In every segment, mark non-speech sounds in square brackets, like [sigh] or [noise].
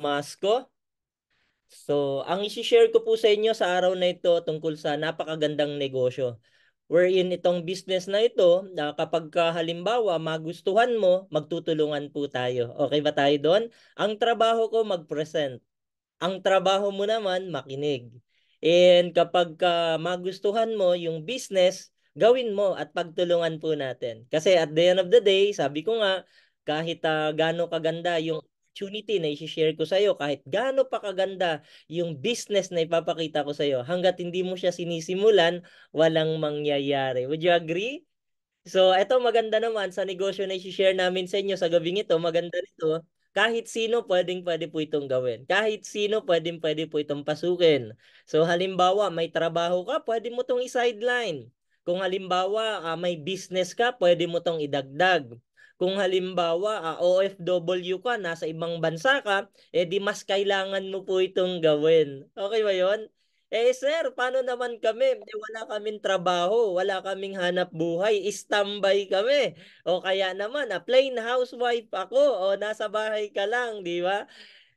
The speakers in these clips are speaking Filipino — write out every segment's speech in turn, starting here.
Masco. So, ang isi-share ko po sa inyo sa araw na ito tungkol sa napakagandang negosyo. Wherein itong business na ito, uh, kapag halimbawa magustuhan mo, magtutulungan po tayo. Okay ba tayo doon? Ang trabaho ko mag-present. Ang trabaho mo naman makinig. And kapag ka, magustuhan mo yung business, gawin mo at pagtulungan po natin. Kasi at the end of the day, sabi ko nga, kahit uh, gaano kaganda yung opportunity na i-share ko sa'yo kahit gaano pa kaganda yung business na ipapakita ko sa'yo. Hanggat hindi mo siya sinisimulan, walang mangyayari. Would you agree? So, eto maganda naman sa negosyo na i-share namin sa inyo sa gabing ito. Maganda nito. Kahit sino pwedeng pwede po itong gawin. Kahit sino pwedeng pwede po itong pasukin. So, halimbawa, may trabaho ka, pwede mo itong i-sideline. Kung halimbawa, uh, may business ka, pwede mo tong idagdag. Kung halimbawa, uh, ah, OFW ka, nasa ibang bansa ka, eh di mas kailangan mo po itong gawin. Okay ba yon? Eh sir, paano naman kami? Wala kaming trabaho, wala kaming hanap buhay, standby kami. O kaya naman, a ah, plain housewife ako, o nasa bahay ka lang, di ba?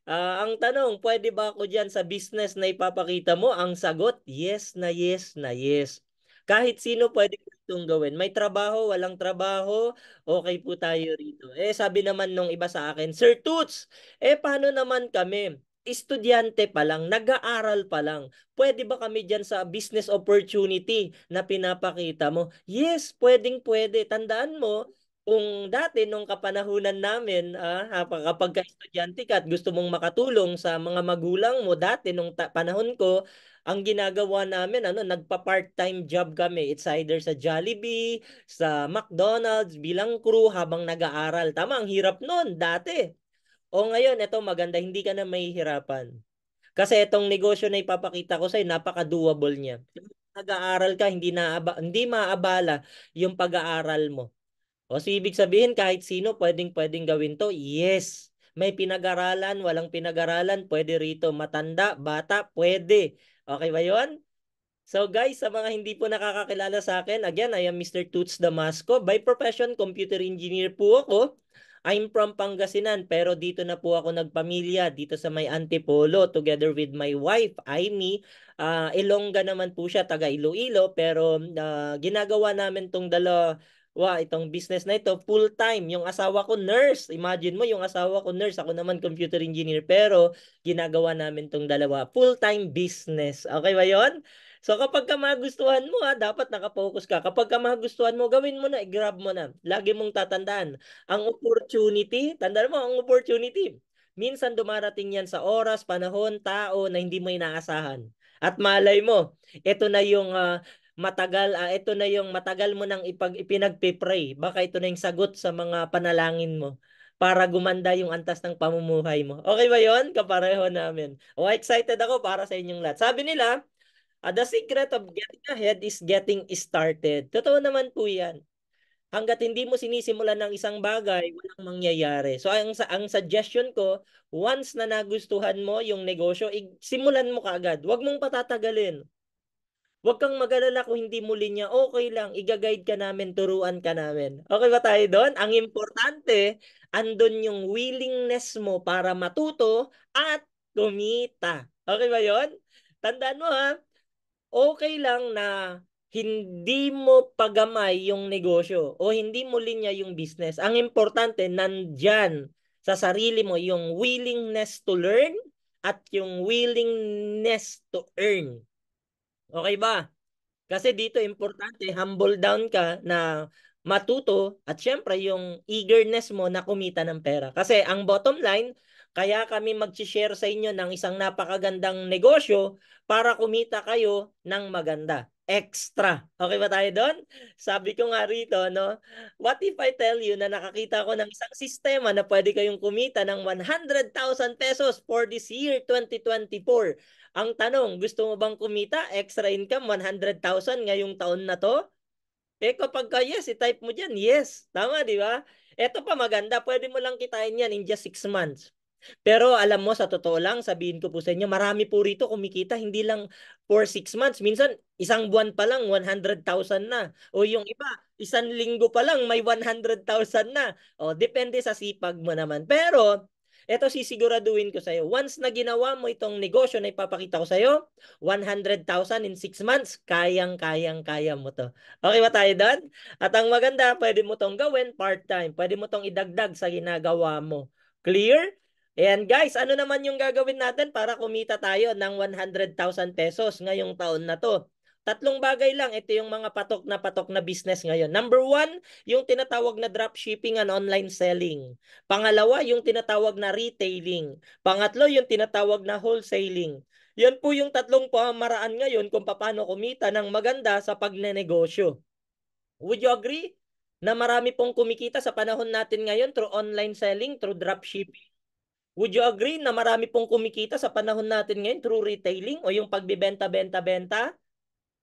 Uh, ang tanong, pwede ba ako dyan sa business na ipapakita mo? Ang sagot, yes na yes na yes. Kahit sino pwede po itong gawin. May trabaho, walang trabaho, okay po tayo rito. Eh sabi naman nung iba sa akin, Sir Toots, eh paano naman kami? Estudyante pa lang, nag-aaral pa lang. Pwede ba kami dyan sa business opportunity na pinapakita mo? Yes, pwedeng pwede. Tandaan mo, kung dati nung kapanahunan namin, ah, kapag estudyante ka at gusto mong makatulong sa mga magulang mo dati nung ta- panahon ko, ang ginagawa namin ano, nagpa-part-time job kami. It's either sa Jollibee, sa McDonald's bilang crew habang nag-aaral. Tama, ang hirap noon dati. O ngayon, eto maganda, hindi ka na mahihirapan. Kasi itong negosyo na ipapakita ko sa'yo, napaka-doable niya. Nag-aaral ka, hindi, na, hindi maabala yung pag-aaral mo o so ibig sabihin kahit sino pwedeng pwedeng gawin to? Yes. May pinag-aralan, walang pinag-aralan, pwede rito. Matanda, bata, pwede. Okay ba yon? So guys, sa mga hindi po nakakakilala sa akin, again, I am Mr. Toots Damasco. By profession, computer engineer po ako. I'm from Pangasinan pero dito na po ako nagpamilya dito sa may Antipolo together with my wife, Amy. Uh, ah, Ilongga naman po siya, taga Iloilo pero uh, ginagawa namin tong dalawa wa itong business na ito, full-time. Yung asawa ko, nurse. Imagine mo, yung asawa ko, nurse. Ako naman, computer engineer. Pero, ginagawa namin tong dalawa. Full-time business. Okay ba yon? So kapag ka magustuhan mo ha, dapat nakapokus ka. Kapag ka magustuhan mo, gawin mo na, grab mo na. Lagi mong tatandaan. Ang opportunity, tandaan mo, ang opportunity. Minsan dumarating yan sa oras, panahon, tao na hindi mo inaasahan. At malay mo, ito na yung uh, matagal uh, ito na yung matagal mo nang ipag ipinagpe-pray baka ito na yung sagot sa mga panalangin mo para gumanda yung antas ng pamumuhay mo. Okay ba yon? Kapareho namin. Oh, excited ako para sa inyong lahat. Sabi nila, uh, the secret of getting ahead is getting started. Totoo naman po yan. Hanggat hindi mo sinisimulan ng isang bagay, walang mangyayari. So ang, ang suggestion ko, once na nagustuhan mo yung negosyo, simulan mo kaagad. Huwag mong patatagalin. Huwag kang magalala kung hindi muli niya. Okay lang, igaguide ka namin, turuan ka namin. Okay ba tayo doon? Ang importante, andon yung willingness mo para matuto at kumita. Okay ba yon? Tandaan mo ha, okay lang na hindi mo pagamay yung negosyo o hindi mo linya yung business. Ang importante, nandyan sa sarili mo yung willingness to learn at yung willingness to earn. Okay ba? Kasi dito importante, humble down ka na matuto at syempre yung eagerness mo na kumita ng pera. Kasi ang bottom line, kaya kami mag-share sa inyo ng isang napakagandang negosyo para kumita kayo ng maganda extra. Okay ba tayo doon? Sabi ko nga rito, no? What if I tell you na nakakita ko ng isang sistema na pwede kayong kumita ng 100,000 pesos for this year 2024? Ang tanong, gusto mo bang kumita extra income 100,000 ngayong taon na to? Eh kapag ka yes, i-type mo dyan, yes. Tama, di ba? Ito pa maganda, pwede mo lang kitain yan in just 6 months. Pero alam mo, sa totoo lang, sabihin ko po sa inyo, marami po rito kumikita, hindi lang for 6 months. Minsan, Isang buwan pa lang, 100,000 na. O yung iba, isang linggo pa lang, may 100,000 na. O, depende sa sipag mo naman. Pero, ito sisiguraduhin ko sa iyo Once na ginawa mo itong negosyo na ipapakita ko sa iyo 100,000 in 6 months, kayang-kayang-kaya mo to. Okay ba tayo doon? At ang maganda, pwede mo tong gawin part-time. Pwede mo tong idagdag sa ginagawa mo. Clear? Ayan guys, ano naman yung gagawin natin para kumita tayo ng 100,000 pesos ngayong taon na to? Tatlong bagay lang, ito yung mga patok na patok na business ngayon. Number one, yung tinatawag na dropshipping and online selling. Pangalawa, yung tinatawag na retailing. Pangatlo, yung tinatawag na wholesaling. Yan po yung tatlong pamaraan ngayon kung paano kumita ng maganda sa pagnenegosyo. Would you agree? Na marami pong kumikita sa panahon natin ngayon through online selling, through dropshipping. Would you agree na marami pong kumikita sa panahon natin ngayon through retailing o yung pagbibenta-benta-benta?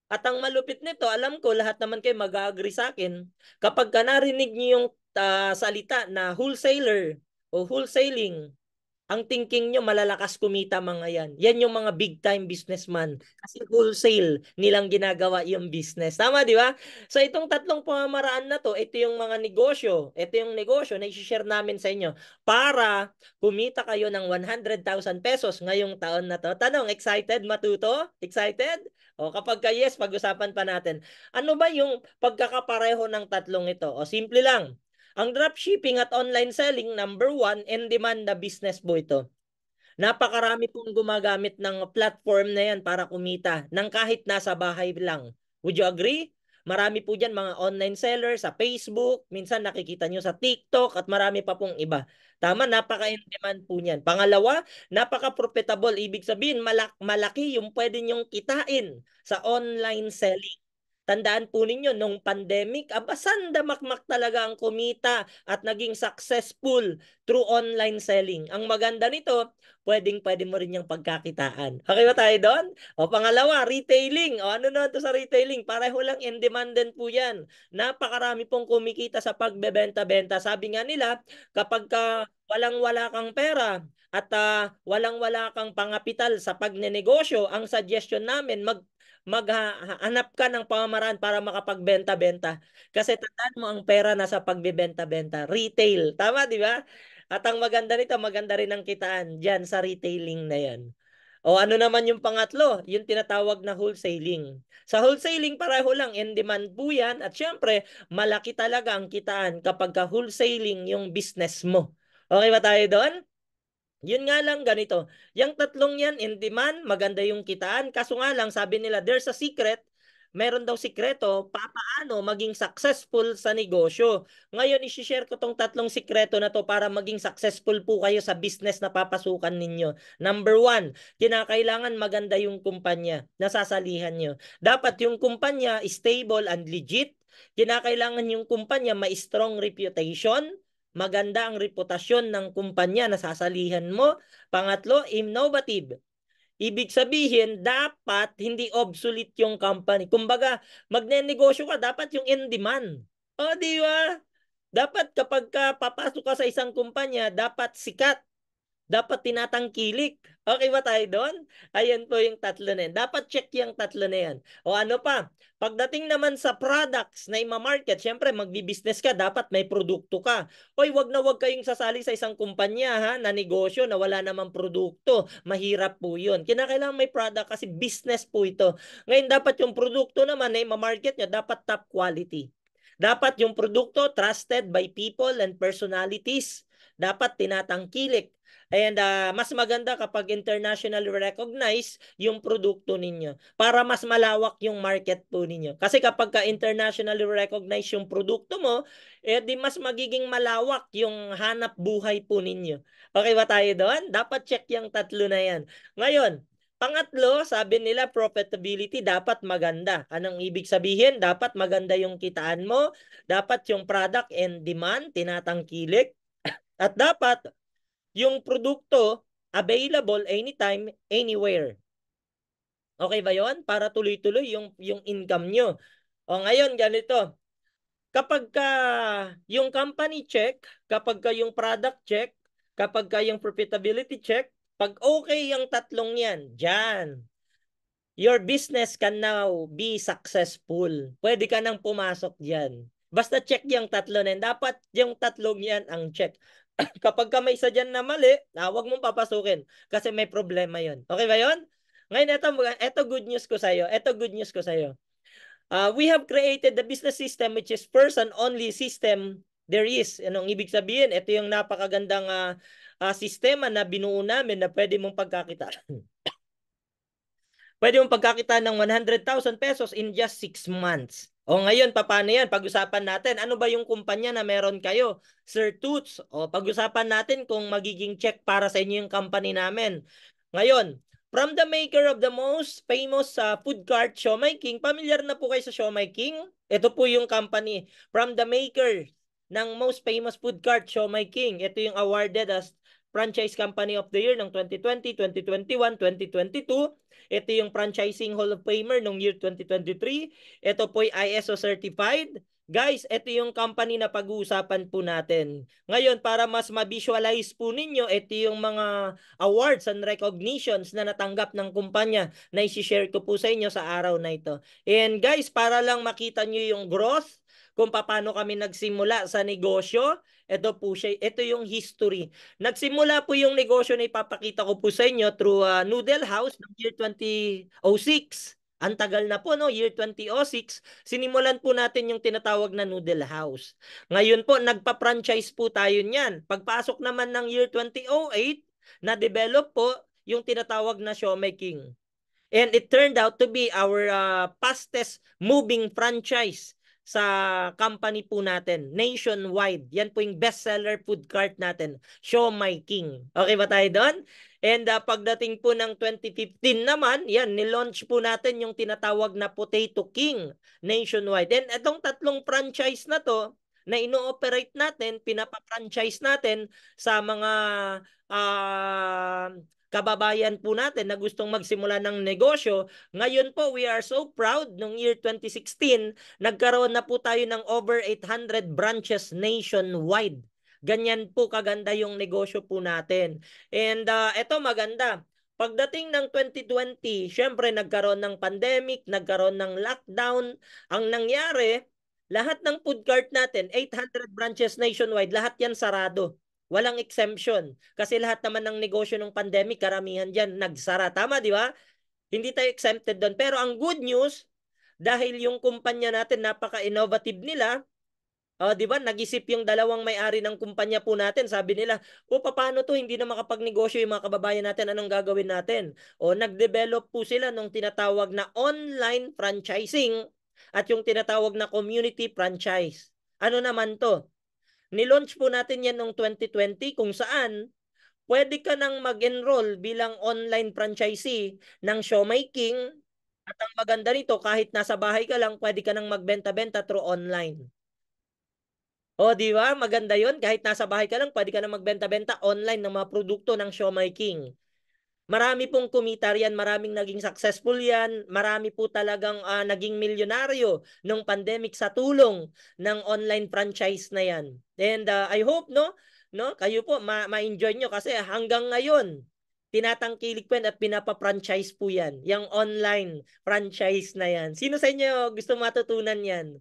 At ang malupit nito, alam ko lahat naman kayo mag-agree sa akin, kapag ka narinig niyo yung uh, salita na wholesaler o wholesaling, ang thinking nyo malalakas kumita mga yan. Yan yung mga big time businessman. Kasi wholesale nilang ginagawa yung business. Tama, di ba? So itong tatlong pamamaraan na to, ito yung mga negosyo. Ito yung negosyo na i-share namin sa inyo para kumita kayo ng 100,000 pesos ngayong taon na to. Tanong, excited matuto? Excited? O oh, kapag ka yes, pag-usapan pa natin. Ano ba yung pagkakapareho ng tatlong ito? O oh, simple lang. Ang dropshipping at online selling, number one, in demand na business po ito. Napakarami pong gumagamit ng platform na yan para kumita ng kahit nasa bahay lang. Would you agree? Marami po dyan mga online seller sa Facebook, minsan nakikita nyo sa TikTok at marami pa pong iba. Tama, napaka in po niyan. Pangalawa, napaka-profitable. Ibig sabihin, malak malaki yung pwede nyong kitain sa online selling. Tandaan po ninyo, nung pandemic, abasan damakmak talaga ang kumita at naging successful through online selling. Ang maganda nito, pwedeng pwede mo rin yung pagkakitaan. Okay ba tayo doon? O pangalawa, retailing. O ano na to sa retailing? Pareho lang in demandant po yan. Napakarami pong kumikita sa pagbebenta-benta. Sabi nga nila, kapag ka walang-wala kang pera at uh, walang-wala kang pangapital sa pagnenegosyo, ang suggestion namin, mag maghanap ka ng pamamaraan para makapagbenta-benta. Kasi tandaan mo ang pera nasa pagbebenta-benta, retail. Tama, di ba? At ang maganda nito, maganda rin ang kitaan diyan sa retailing na 'yan. O ano naman yung pangatlo? Yung tinatawag na wholesaling. Sa wholesaling, pareho lang. In demand po yan. At syempre, malaki talaga ang kitaan kapag ka wholesaling yung business mo. Okay ba tayo doon? Yun nga lang ganito. Yung tatlong yan in demand, maganda yung kitaan. Kaso nga lang, sabi nila, there's a secret. Meron daw sikreto paano maging successful sa negosyo. Ngayon, isi-share ko tong tatlong sikreto na to para maging successful po kayo sa business na papasukan ninyo. Number one, kinakailangan maganda yung kumpanya. na sasalihan nyo. Dapat yung kumpanya stable and legit. Kinakailangan yung kumpanya may strong reputation maganda ang reputasyon ng kumpanya na sasalihan mo. Pangatlo, innovative. Ibig sabihin, dapat hindi obsolete yung company. Kumbaga, magne-negosyo ka, dapat yung in demand. O, di ba? Dapat kapag ka papasok ka sa isang kumpanya, dapat sikat dapat tinatangkilik. Okay ba tayo doon? Ayan po yung tatlo na yan. Dapat check yung tatlo na yan. O ano pa, pagdating naman sa products na ima-market, syempre magbi-business ka, dapat may produkto ka. Hoy, wag na wag kayong sasali sa isang kumpanya ha, na negosyo na wala namang produkto. Mahirap po yun. Kinakailangan may product kasi business po ito. Ngayon dapat yung produkto naman na ima-market niya dapat top quality. Dapat yung produkto trusted by people and personalities dapat tinatangkilik. And uh, mas maganda kapag international recognize yung produkto ninyo para mas malawak yung market po ninyo. Kasi kapag ka internationally recognized yung produkto mo, eh di mas magiging malawak yung hanap buhay po ninyo. Okay ba tayo doon? Dapat check yung tatlo na yan. Ngayon, Pangatlo, sabi nila profitability dapat maganda. Anong ibig sabihin? Dapat maganda yung kitaan mo, dapat yung product and demand tinatangkilik, at dapat yung produkto available anytime, anywhere. Okay ba yon Para tuloy-tuloy yung, yung income nyo. O ngayon, ganito. Kapag ka yung company check, kapag ka yung product check, kapag ka yung profitability check, pag okay yung tatlong yan, dyan, your business can now be successful. Pwede ka nang pumasok dyan. Basta check yung tatlo na Dapat yung tatlong yan ang check. [laughs] kapag ka may isa dyan na mali, ah, wag mong papasukin kasi may problema yon. Okay ba yon? Ngayon, ito, ito good news ko sa'yo. Ito good news ko sa'yo. Uh, we have created the business system which is first and only system there is. Anong ibig sabihin? Ito yung napakagandang uh, uh, sistema na binuo namin na pwede mong pagkakita. [coughs] pwede mong pagkakita ng 100,000 pesos in just 6 months. O ngayon, paano yan? Pag-usapan natin. Ano ba yung kumpanya na meron kayo? Sir Toots. O pag-usapan natin kung magiging check para sa inyo yung company namin. Ngayon, from the maker of the most famous uh, food cart, Shomai King. Familiar na po kayo sa Shomai King? Ito po yung company. From the maker ng most famous food cart, Shomai King. Ito yung awarded as Franchise Company of the Year ng 2020, 2021, 2022. Ito yung Franchising Hall of Famer ng year 2023. Ito po ay ISO certified. Guys, ito yung company na pag-uusapan po natin. Ngayon, para mas ma-visualize po ninyo, ito yung mga awards and recognitions na natanggap ng kumpanya na isi-share ko po sa inyo sa araw na ito. And guys, para lang makita nyo yung growth, kung paano kami nagsimula sa negosyo, ito po siya, ito yung history. Nagsimula po yung negosyo na ipapakita ko po sa inyo through uh, Noodle House ng year 2006. Ang tagal na po, no? Year 2006, sinimulan po natin yung tinatawag na noodle house. Ngayon po, nagpa-franchise po tayo niyan. Pagpasok naman ng year 2008, na-develop po yung tinatawag na showmaking. And it turned out to be our uh, fastest moving franchise sa company po natin, nationwide. Yan po yung bestseller food cart natin, Show My King. Okay ba tayo doon? And uh, pagdating po ng 2015 naman, yan, nilaunch po natin yung tinatawag na Potato King nationwide. And itong tatlong franchise na to, na ino-operate natin, pinapa-franchise natin sa mga uh, kababayan po natin na gustong magsimula ng negosyo. Ngayon po, we are so proud nung year 2016, nagkaroon na po tayo ng over 800 branches nationwide. Ganyan po kaganda yung negosyo po natin. And uh, ah, ito maganda. Pagdating ng 2020, syempre nagkaroon ng pandemic, nagkaroon ng lockdown. Ang nangyari, lahat ng food cart natin, 800 branches nationwide, lahat yan sarado. Walang exemption. Kasi lahat naman ng negosyo ng pandemic, karamihan dyan, nagsara. Tama, di ba? Hindi tayo exempted doon. Pero ang good news, dahil yung kumpanya natin, napaka-innovative nila, Oh, 'di ba? Nag-isip yung dalawang may-ari ng kumpanya po natin. Sabi nila, "O paano 'to? Hindi na makapagnegosyo yung mga kababayan natin. Anong gagawin natin?" O nag-develop po sila nung tinatawag na online franchising at yung tinatawag na community franchise. Ano naman 'to? Nilaunch po natin yan noong 2020 kung saan pwede ka nang mag-enroll bilang online franchisee ng Shomai King at ang maganda nito, kahit nasa bahay ka lang, pwede ka nang magbenta-benta through online. O, di ba? Maganda yon Kahit nasa bahay ka lang, pwede ka nang magbenta-benta online ng mga produkto ng Shomai King. Marami pong kumita riyan, maraming naging successful yan, marami po talagang uh, naging milyonaryo ng pandemic sa tulong ng online franchise na yan. And uh, I hope no, no, kayo po ma- ma-enjoy nyo kasi hanggang ngayon tinatangkilik po at pinapa-franchise po yan, yung online franchise na yan. Sino sa inyo gusto matutunan yan?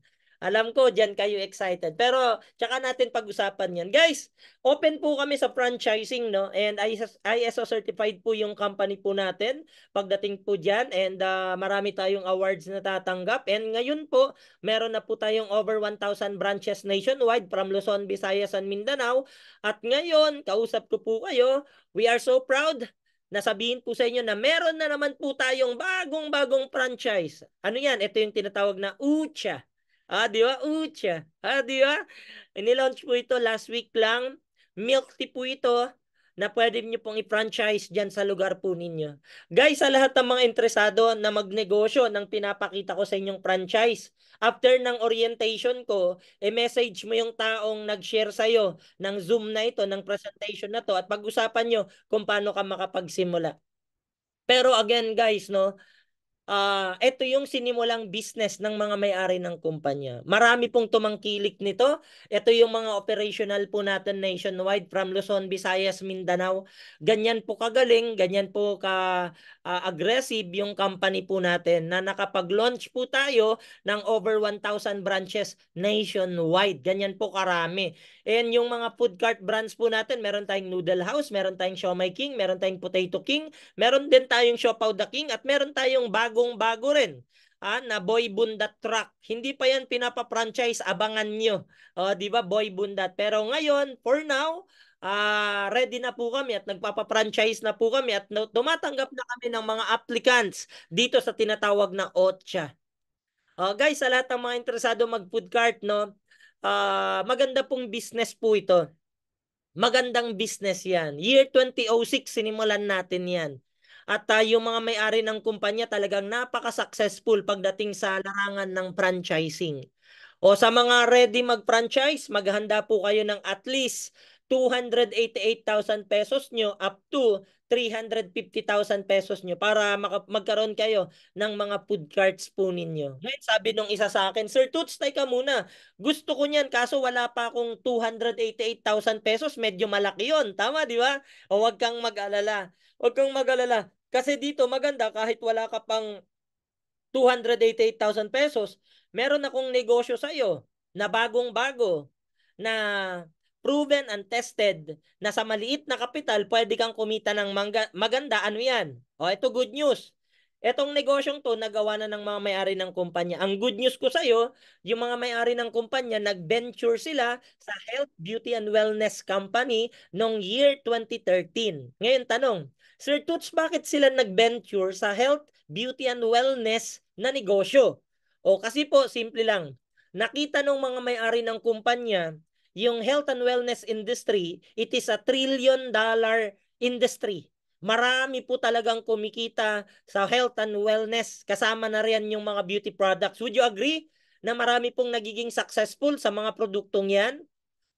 Alam ko, diyan kayo excited. Pero, tsaka natin pag-usapan yan. Guys, open po kami sa franchising, no? And ISO certified po yung company po natin pagdating po diyan. And uh, marami tayong awards na tatanggap. And ngayon po, meron na po tayong over 1,000 branches nationwide from Luzon, Visayas, and Mindanao. At ngayon, kausap ko po kayo, we are so proud nasabihin po sa inyo na meron na naman po tayong bagong-bagong franchise. Ano yan? Ito yung tinatawag na UCHA. Ah, di ba? Ucha. Ah, di ba? Inilaunch po ito last week lang. Milk tea po ito na pwede niyo pong i-franchise diyan sa lugar po ninyo. Guys, sa lahat ng mga interesado na magnegosyo ng pinapakita ko sa inyong franchise, after ng orientation ko, e message mo yung taong nag-share sa'yo ng Zoom na ito, ng presentation na to at pag-usapan nyo kung paano ka makapagsimula. Pero again guys, no, uh, ah, ito yung sinimulang business ng mga may-ari ng kumpanya. Marami pong tumangkilik nito. Ito yung mga operational po natin nationwide from Luzon, Visayas, Mindanao. Ganyan po kagaling, ganyan po ka uh, aggressive yung company po natin na nakapag-launch po tayo ng over 1,000 branches nationwide. Ganyan po karami. And yung mga food cart brands po natin, meron tayong Noodle House, meron tayong Shomai King, meron tayong Potato King, meron din tayong Siopaw the King at meron tayong bago bagong-bago rin ah, na Boy Bunda truck. Hindi pa yan pinapa-franchise, abangan nyo. oh, di ba, Boy Bunda? Pero ngayon, for now, ah, ready na po kami at nagpapa-franchise na po kami at tumatanggap na kami ng mga applicants dito sa tinatawag na OTCHA. Oh, guys, sa lahat ng mga interesado mag-food cart, no, ah, maganda pong business po ito. Magandang business yan. Year 2006, sinimulan natin yan. At uh, yung mga may-ari ng kumpanya talagang napaka-successful pagdating sa larangan ng franchising. O sa mga ready mag-franchise, maghanda po kayo ng at least 288,000 pesos nyo up to 350,000 pesos nyo para magkaroon kayo ng mga food carts po ninyo. Ngayon, sabi nung isa sa akin, Sir Toots, tay ka muna. Gusto ko niyan kaso wala pa akong 288,000 pesos. Medyo malaki yon Tama, di ba? O wag kang mag-alala. Huwag kang mag-alala. Kasi dito maganda kahit wala ka pang 288,000 pesos, meron akong negosyo sa iyo na bagong-bago na proven and tested na sa maliit na kapital pwede kang kumita ng maganda. Ano yan? Oh, ito good news. Etong negosyong to nagawa na ng mga may-ari ng kumpanya. Ang good news ko sa iyo, yung mga may-ari ng kumpanya nag-venture sila sa Health, Beauty and Wellness Company noong year 2013. Ngayon tanong, Sir Toots, bakit sila nag-venture sa health, beauty and wellness na negosyo? O kasi po, simple lang. Nakita ng mga may-ari ng kumpanya, yung health and wellness industry, it is a trillion dollar industry. Marami po talagang kumikita sa health and wellness. Kasama na riyan yung mga beauty products. Would you agree na marami pong nagiging successful sa mga produktong yan?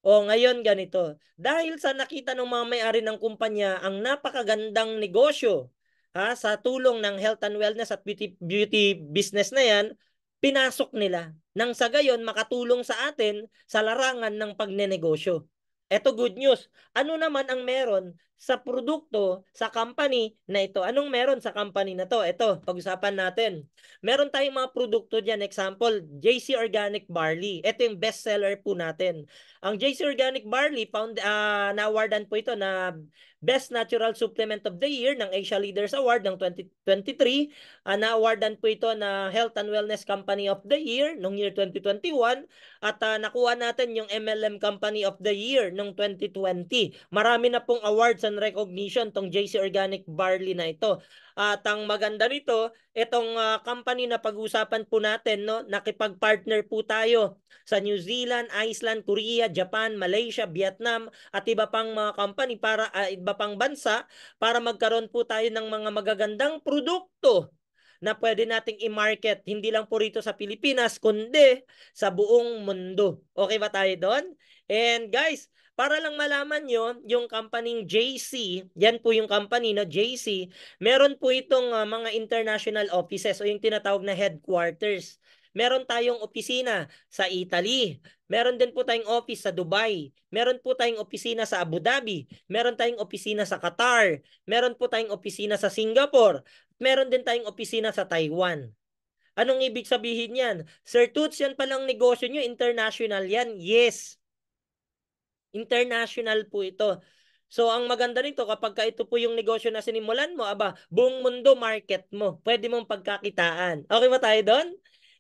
O ngayon ganito, dahil sa nakita ng mga may-ari ng kumpanya ang napakagandang negosyo ha, sa tulong ng health and wellness at beauty, beauty business na yan, pinasok nila. Nang sa gayon makatulong sa atin sa larangan ng pagnenegosyo. Ito good news. Ano naman ang meron sa produkto, sa company na ito. Anong meron sa company na to? Ito, pag-usapan natin. Meron tayong mga produkto diyan. Example, JC Organic Barley. Ito yung best seller po natin. Ang JC Organic Barley, found, uh, na-awardan po ito na Best Natural Supplement of the Year ng Asia Leaders Award ng 2023. Uh, ah, na-awardan po ito na Health and Wellness Company of the Year noong year 2021 at uh, nakuha natin yung MLM Company of the Year noong 2020. Marami na pong awards and recognition tong JC Organic Barley na ito. At ang maganda nito, itong uh, company na pag-usapan po natin, no, nakipag-partner po tayo sa New Zealand, Iceland, Korea, Japan, Malaysia, Vietnam at iba pang mga company para uh, iba pang bansa para magkaroon po tayo ng mga magagandang produkto na pwede nating i-market hindi lang po rito sa Pilipinas kundi sa buong mundo. Okay ba tayo doon? And guys, para lang malaman nyo, yung company JC, yan po yung company na JC, meron po itong uh, mga international offices o yung tinatawag na headquarters. Meron tayong opisina sa Italy. Meron din po tayong office sa Dubai. Meron po tayong opisina sa Abu Dhabi. Meron tayong opisina sa Qatar. Meron po tayong opisina sa Singapore. Meron din tayong opisina sa Taiwan. Anong ibig sabihin yan? Sir Toots, yan palang negosyo nyo, international yan. Yes, International po ito. So ang maganda nito kapag ka ito po yung negosyo na sinimulan mo, aba, buong mundo market mo. Pwede mong pagkakitaan. Okay ba tayo doon?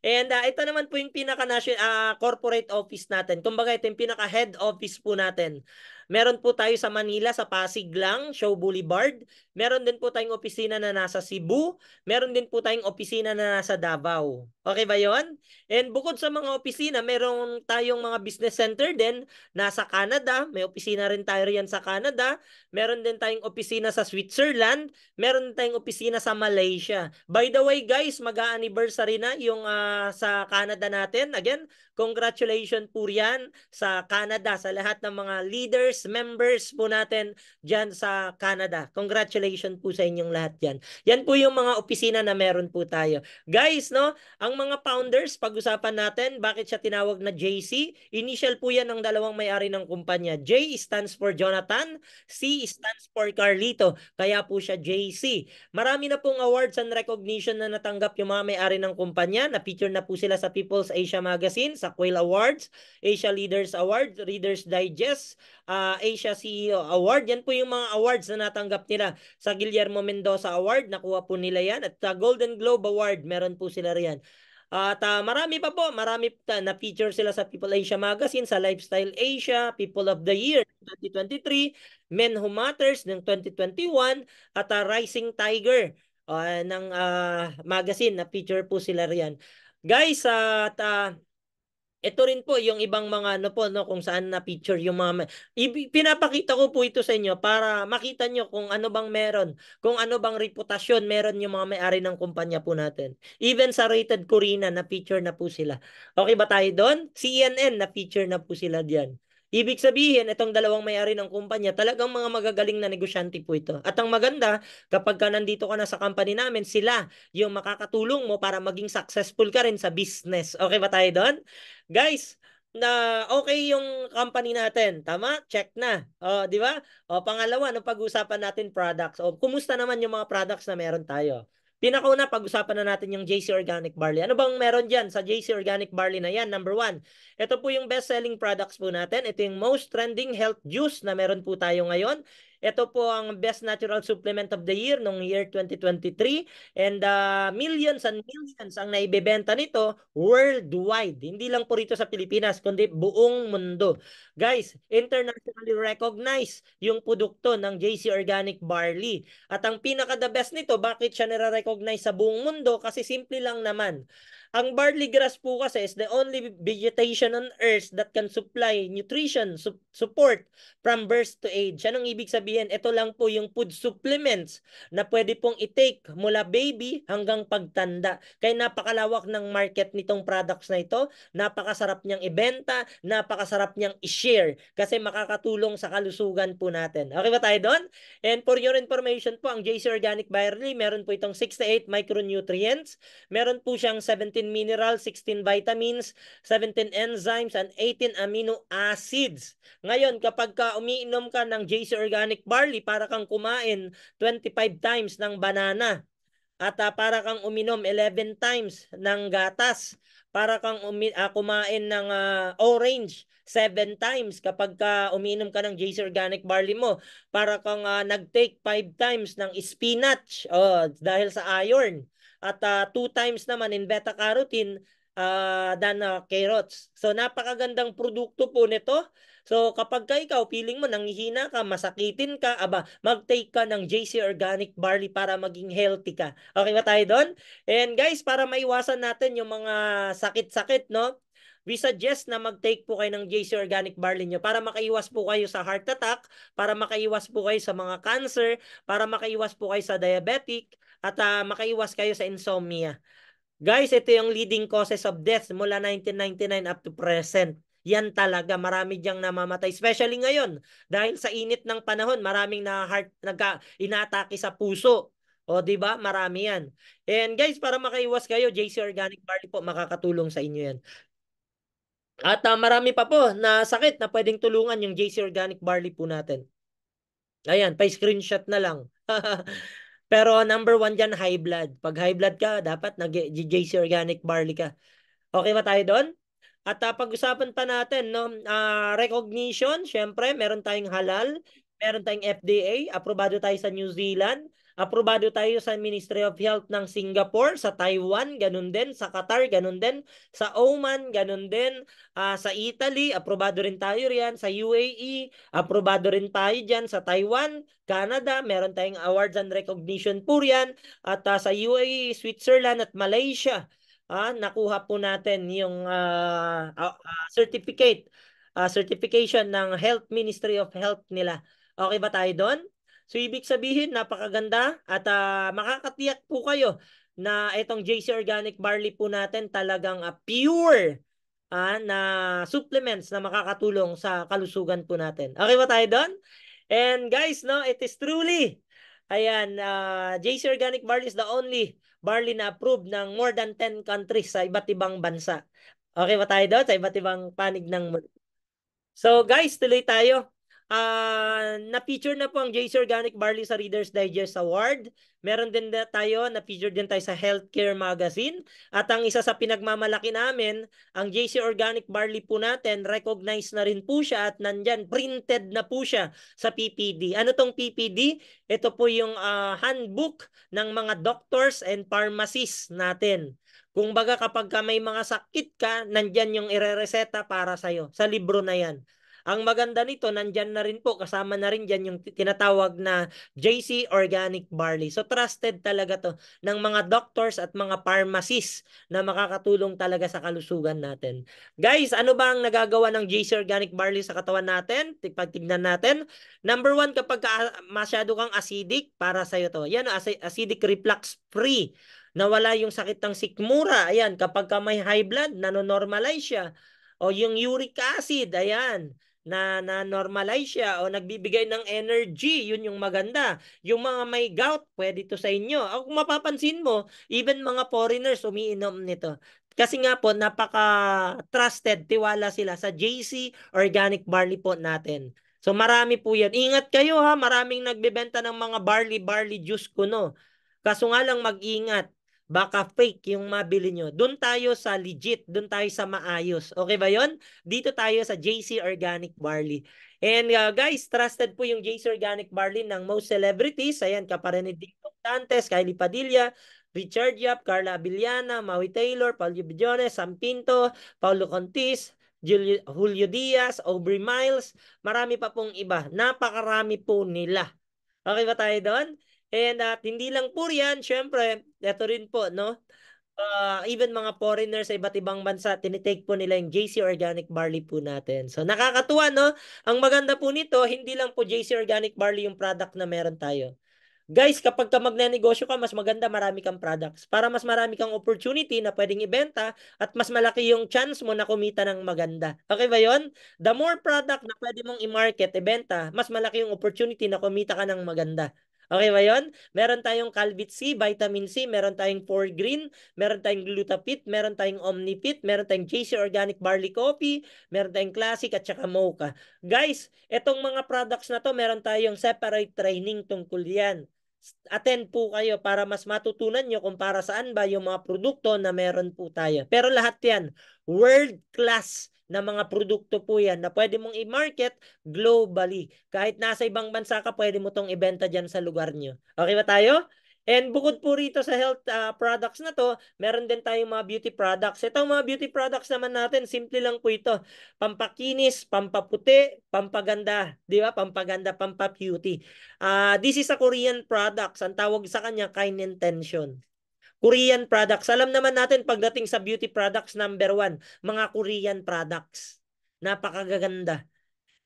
And uh, ito naman po yung pinaka uh, ah, corporate office natin. Kumbaga ito yung pinaka head office po natin. Meron po tayo sa Manila, sa Pasig lang, Show Boulevard. Meron din po tayong opisina na nasa Cebu. Meron din po tayong opisina na nasa Davao. Okay ba yon? And bukod sa mga opisina, meron tayong mga business center din nasa Canada. May opisina rin tayo riyan sa Canada. Meron din tayong opisina sa Switzerland. Meron din tayong opisina sa Malaysia. By the way guys, mag-anniversary na yung uh, sa Canada natin. Again, congratulations po yan sa Canada, sa lahat ng mga leaders members, members po natin dyan sa Canada. Congratulations po sa inyong lahat dyan. Yan po yung mga opisina na meron po tayo. Guys, no, ang mga founders, pag-usapan natin, bakit siya tinawag na JC? Initial po yan ng dalawang may-ari ng kumpanya. J stands for Jonathan, C stands for Carlito, kaya po siya JC. Marami na pong awards and recognition na natanggap yung mga may-ari ng kumpanya. Na-feature na po sila sa People's Asia Magazine, sa Quail Awards, Asia Leaders Awards, Readers Digest, uh, Asia CEO Award. Yan po yung mga awards na natanggap nila. Sa Guillermo Mendoza Award, nakuha po nila yan. At sa Golden Globe Award, meron po sila riyan. At uh, marami pa po, marami pa, na-feature sila sa People Asia Magazine, sa Lifestyle Asia, People of the Year 2023, Men Who Matters ng 2021, at uh, Rising Tiger uh, ng uh, magazine, na-feature po sila riyan. Guys, uh, at uh, ito rin po yung ibang mga ano po no kung saan na picture yung mga pinapakita ko po ito sa inyo para makita nyo kung ano bang meron, kung ano bang reputasyon meron yung mga may-ari ng kumpanya po natin. Even sa Rated Corina na picture na po sila. Okay ba tayo doon? CNN na picture na po sila diyan. Ibig sabihin, itong dalawang may-ari ng kumpanya, talagang mga magagaling na negosyante po ito. At ang maganda, kapag ka nandito ka na sa company namin, sila yung makakatulong mo para maging successful ka rin sa business. Okay ba tayo doon? Guys, na okay yung company natin. Tama? Check na. O, oh, di ba? O, oh, pangalawa, nung pag-usapan natin products. O, oh, kumusta naman yung mga products na meron tayo? Pinakauna, pag-usapan na natin yung JC Organic Barley. Ano bang meron dyan sa JC Organic Barley na yan? Number one, ito po yung best-selling products po natin. Ito yung most trending health juice na meron po tayo ngayon. Ito po ang best natural supplement of the year nung year 2023 and uh, millions and millions ang naibebenta nito worldwide. Hindi lang po rito sa Pilipinas kundi buong mundo. Guys, internationally recognized yung produkto ng JC Organic Barley. At ang pinaka the best nito, bakit siya nare-recognize sa buong mundo? Kasi simple lang naman. Ang barley grass po kasi is the only vegetation on earth that can supply nutrition su- support from birth to age. Anong ibig sabihin? Ito lang po yung food supplements na pwede pong i-take mula baby hanggang pagtanda. Kaya napakalawak ng market nitong products na ito. Napakasarap niyang ibenta, napakasarap niyang i-share kasi makakatulong sa kalusugan po natin. Okay ba tayo doon? And for your information po, ang JC Organic Barley, meron po itong 6 to 8 micronutrients. Meron po siyang 70 17 minerals, 16 vitamins, 17 enzymes, and 18 amino acids. Ngayon, kapag ka umiinom ka ng JC Organic Barley, para kang kumain 25 times ng banana. At uh, para kang uminom 11 times ng gatas para kang umi- uh, kumain ng uh, orange 7 times kapag ka umiinom ka ng JC Organic Barley mo. Para kang uh, nag-take five times ng spinach oh, dahil sa iron at uh, two times naman in beta-carotene uh, than uh, ah, carrots. So napakagandang produkto po nito. So kapag ka ikaw, feeling mo nanghihina ka, masakitin ka, aba, mag-take ka ng JC Organic Barley para maging healthy ka. Okay ba tayo doon? And guys, para maiwasan natin yung mga sakit-sakit, no? we suggest na mag-take po kayo ng JC Organic Barley nyo para makaiwas po kayo sa heart attack, para makaiwas po kayo sa mga cancer, para makaiwas po kayo sa diabetic, at uh, makaiwas kayo sa insomnia. Guys, ito yung leading causes of death mula 1999 up to present. Yan talaga, marami diyang namamatay. Especially ngayon, dahil sa init ng panahon, maraming na heart, nagka, inatake sa puso. O, di ba? Marami yan. And guys, para makaiwas kayo, JC Organic Barley po, makakatulong sa inyo yan. At uh, marami pa po na sakit na pwedeng tulungan yung JC Organic Barley po natin. Ayan, pa-screenshot na lang. [laughs] Pero number one dyan, high blood. Pag high blood ka, dapat nag jjc Organic Barley ka. Okay ba tayo doon? At uh, pag-usapan pa natin, no? Uh, recognition, syempre, meron tayong halal, meron tayong FDA, aprobado tayo sa New Zealand, Aprobado tayo sa Ministry of Health ng Singapore, sa Taiwan, ganun din, sa Qatar, ganun din, sa Oman, ganun din, uh, sa Italy, aprobado rin tayo riyan, sa UAE, aprobado rin tayo diyan sa Taiwan, Canada, meron tayong awards and recognition po riyan, at uh, sa UAE, Switzerland at Malaysia, ah, nakuha po natin yung uh, uh, certificate uh, certification ng Health Ministry of Health nila. Okay ba tayo doon? So ibig sabihin, napakaganda at uh, makakatiyak po kayo na itong JC Organic Barley po natin talagang uh, pure uh, na supplements na makakatulong sa kalusugan po natin. Okay ba tayo doon? And guys, no, it is truly, ayan, uh, JC Organic Barley is the only barley na approved ng more than 10 countries sa iba't ibang bansa. Okay ba tayo doon? Sa iba't ibang panig ng So guys, tuloy tayo uh, na-feature na po ang JC Organic Barley sa Reader's Digest Award. Meron din na tayo, na-feature din tayo sa Healthcare Magazine. At ang isa sa pinagmamalaki namin, ang JC Organic Barley po natin, recognized na rin po siya at nandyan, printed na po siya sa PPD. Ano tong PPD? Ito po yung uh, handbook ng mga doctors and pharmacists natin. Kung baga kapag may mga sakit ka, nandyan yung irereseta para sa'yo sa libro na yan. Ang maganda nito, nandyan na rin po, kasama na rin dyan yung tinatawag na JC Organic Barley. So trusted talaga to ng mga doctors at mga pharmacists na makakatulong talaga sa kalusugan natin. Guys, ano ba ang nagagawa ng JC Organic Barley sa katawan natin? Pagtignan natin. Number one, kapag masyado kang acidic, para sa'yo to. Yan, acidic reflux free nawala yung sakit ng sikmura, ayan, kapag ka may high blood, nanonormalize siya. O yung uric acid, ayan, na na-normalize siya o nagbibigay ng energy, yun yung maganda. Yung mga may gout, pwede to sa inyo. ako kung mapapansin mo, even mga foreigners umiinom nito. Kasi nga po, napaka-trusted, tiwala sila sa JC Organic Barley po natin. So marami po yan. Ingat kayo ha, maraming nagbebenta ng mga barley-barley juice kuno Kaso nga lang mag-ingat Baka fake yung mabili nyo. Doon tayo sa legit, doon tayo sa maayos. Okay ba yon? Dito tayo sa JC Organic Barley. And uh, guys, trusted po yung JC Organic Barley ng most celebrities. Ayan, kaparinig dito. Dantes, Kylie Padilla, Richard Yap, Carla Abiliana, Maui Taylor, Paulo Bijones, Sam Pinto, Paulo Contis, Julio, Julio Diaz, Aubrey Miles, marami pa pong iba. Napakarami po nila. Okay ba tayo doon? And at hindi lang po yan, syempre, ito rin po, no? Uh, even mga foreigners sa iba't ibang bansa, tinitake po nila yung JC Organic Barley po natin. So nakakatuwa, no? Ang maganda po nito, hindi lang po JC Organic Barley yung product na meron tayo. Guys, kapag ka magnenegosyo ka, mas maganda marami kang products para mas marami kang opportunity na pwedeng ibenta at mas malaki yung chance mo na kumita ng maganda. Okay ba yon? The more product na pwede mong i-market, ibenta, mas malaki yung opportunity na kumita ka ng maganda. Okay ba yun? Meron tayong Calvit C, Vitamin C, meron tayong 4 Green, meron tayong Glutapit, meron tayong Omnipit, meron tayong JC Organic Barley Coffee, meron tayong Classic at saka Mocha. Guys, itong mga products na to, meron tayong separate training tungkol yan attend po kayo para mas matutunan nyo kung para saan ba yung mga produkto na meron po tayo. Pero lahat yan, world class na mga produkto po yan na pwede mong i-market globally. Kahit nasa ibang bansa ka, pwede mo tong ibenta dyan sa lugar nyo. Okay ba tayo? And bukod po rito sa health uh, products na to, meron din tayong mga beauty products. Itong mga beauty products naman natin, simple lang po ito. Pampakinis, pampaputi, pampaganda, di ba? Pampaganda, pampaputi. Uh, this is a Korean products. Ang tawag sa kanya, kind intention. Korean products. Alam naman natin pagdating sa beauty products number one, mga Korean products. Napakagaganda.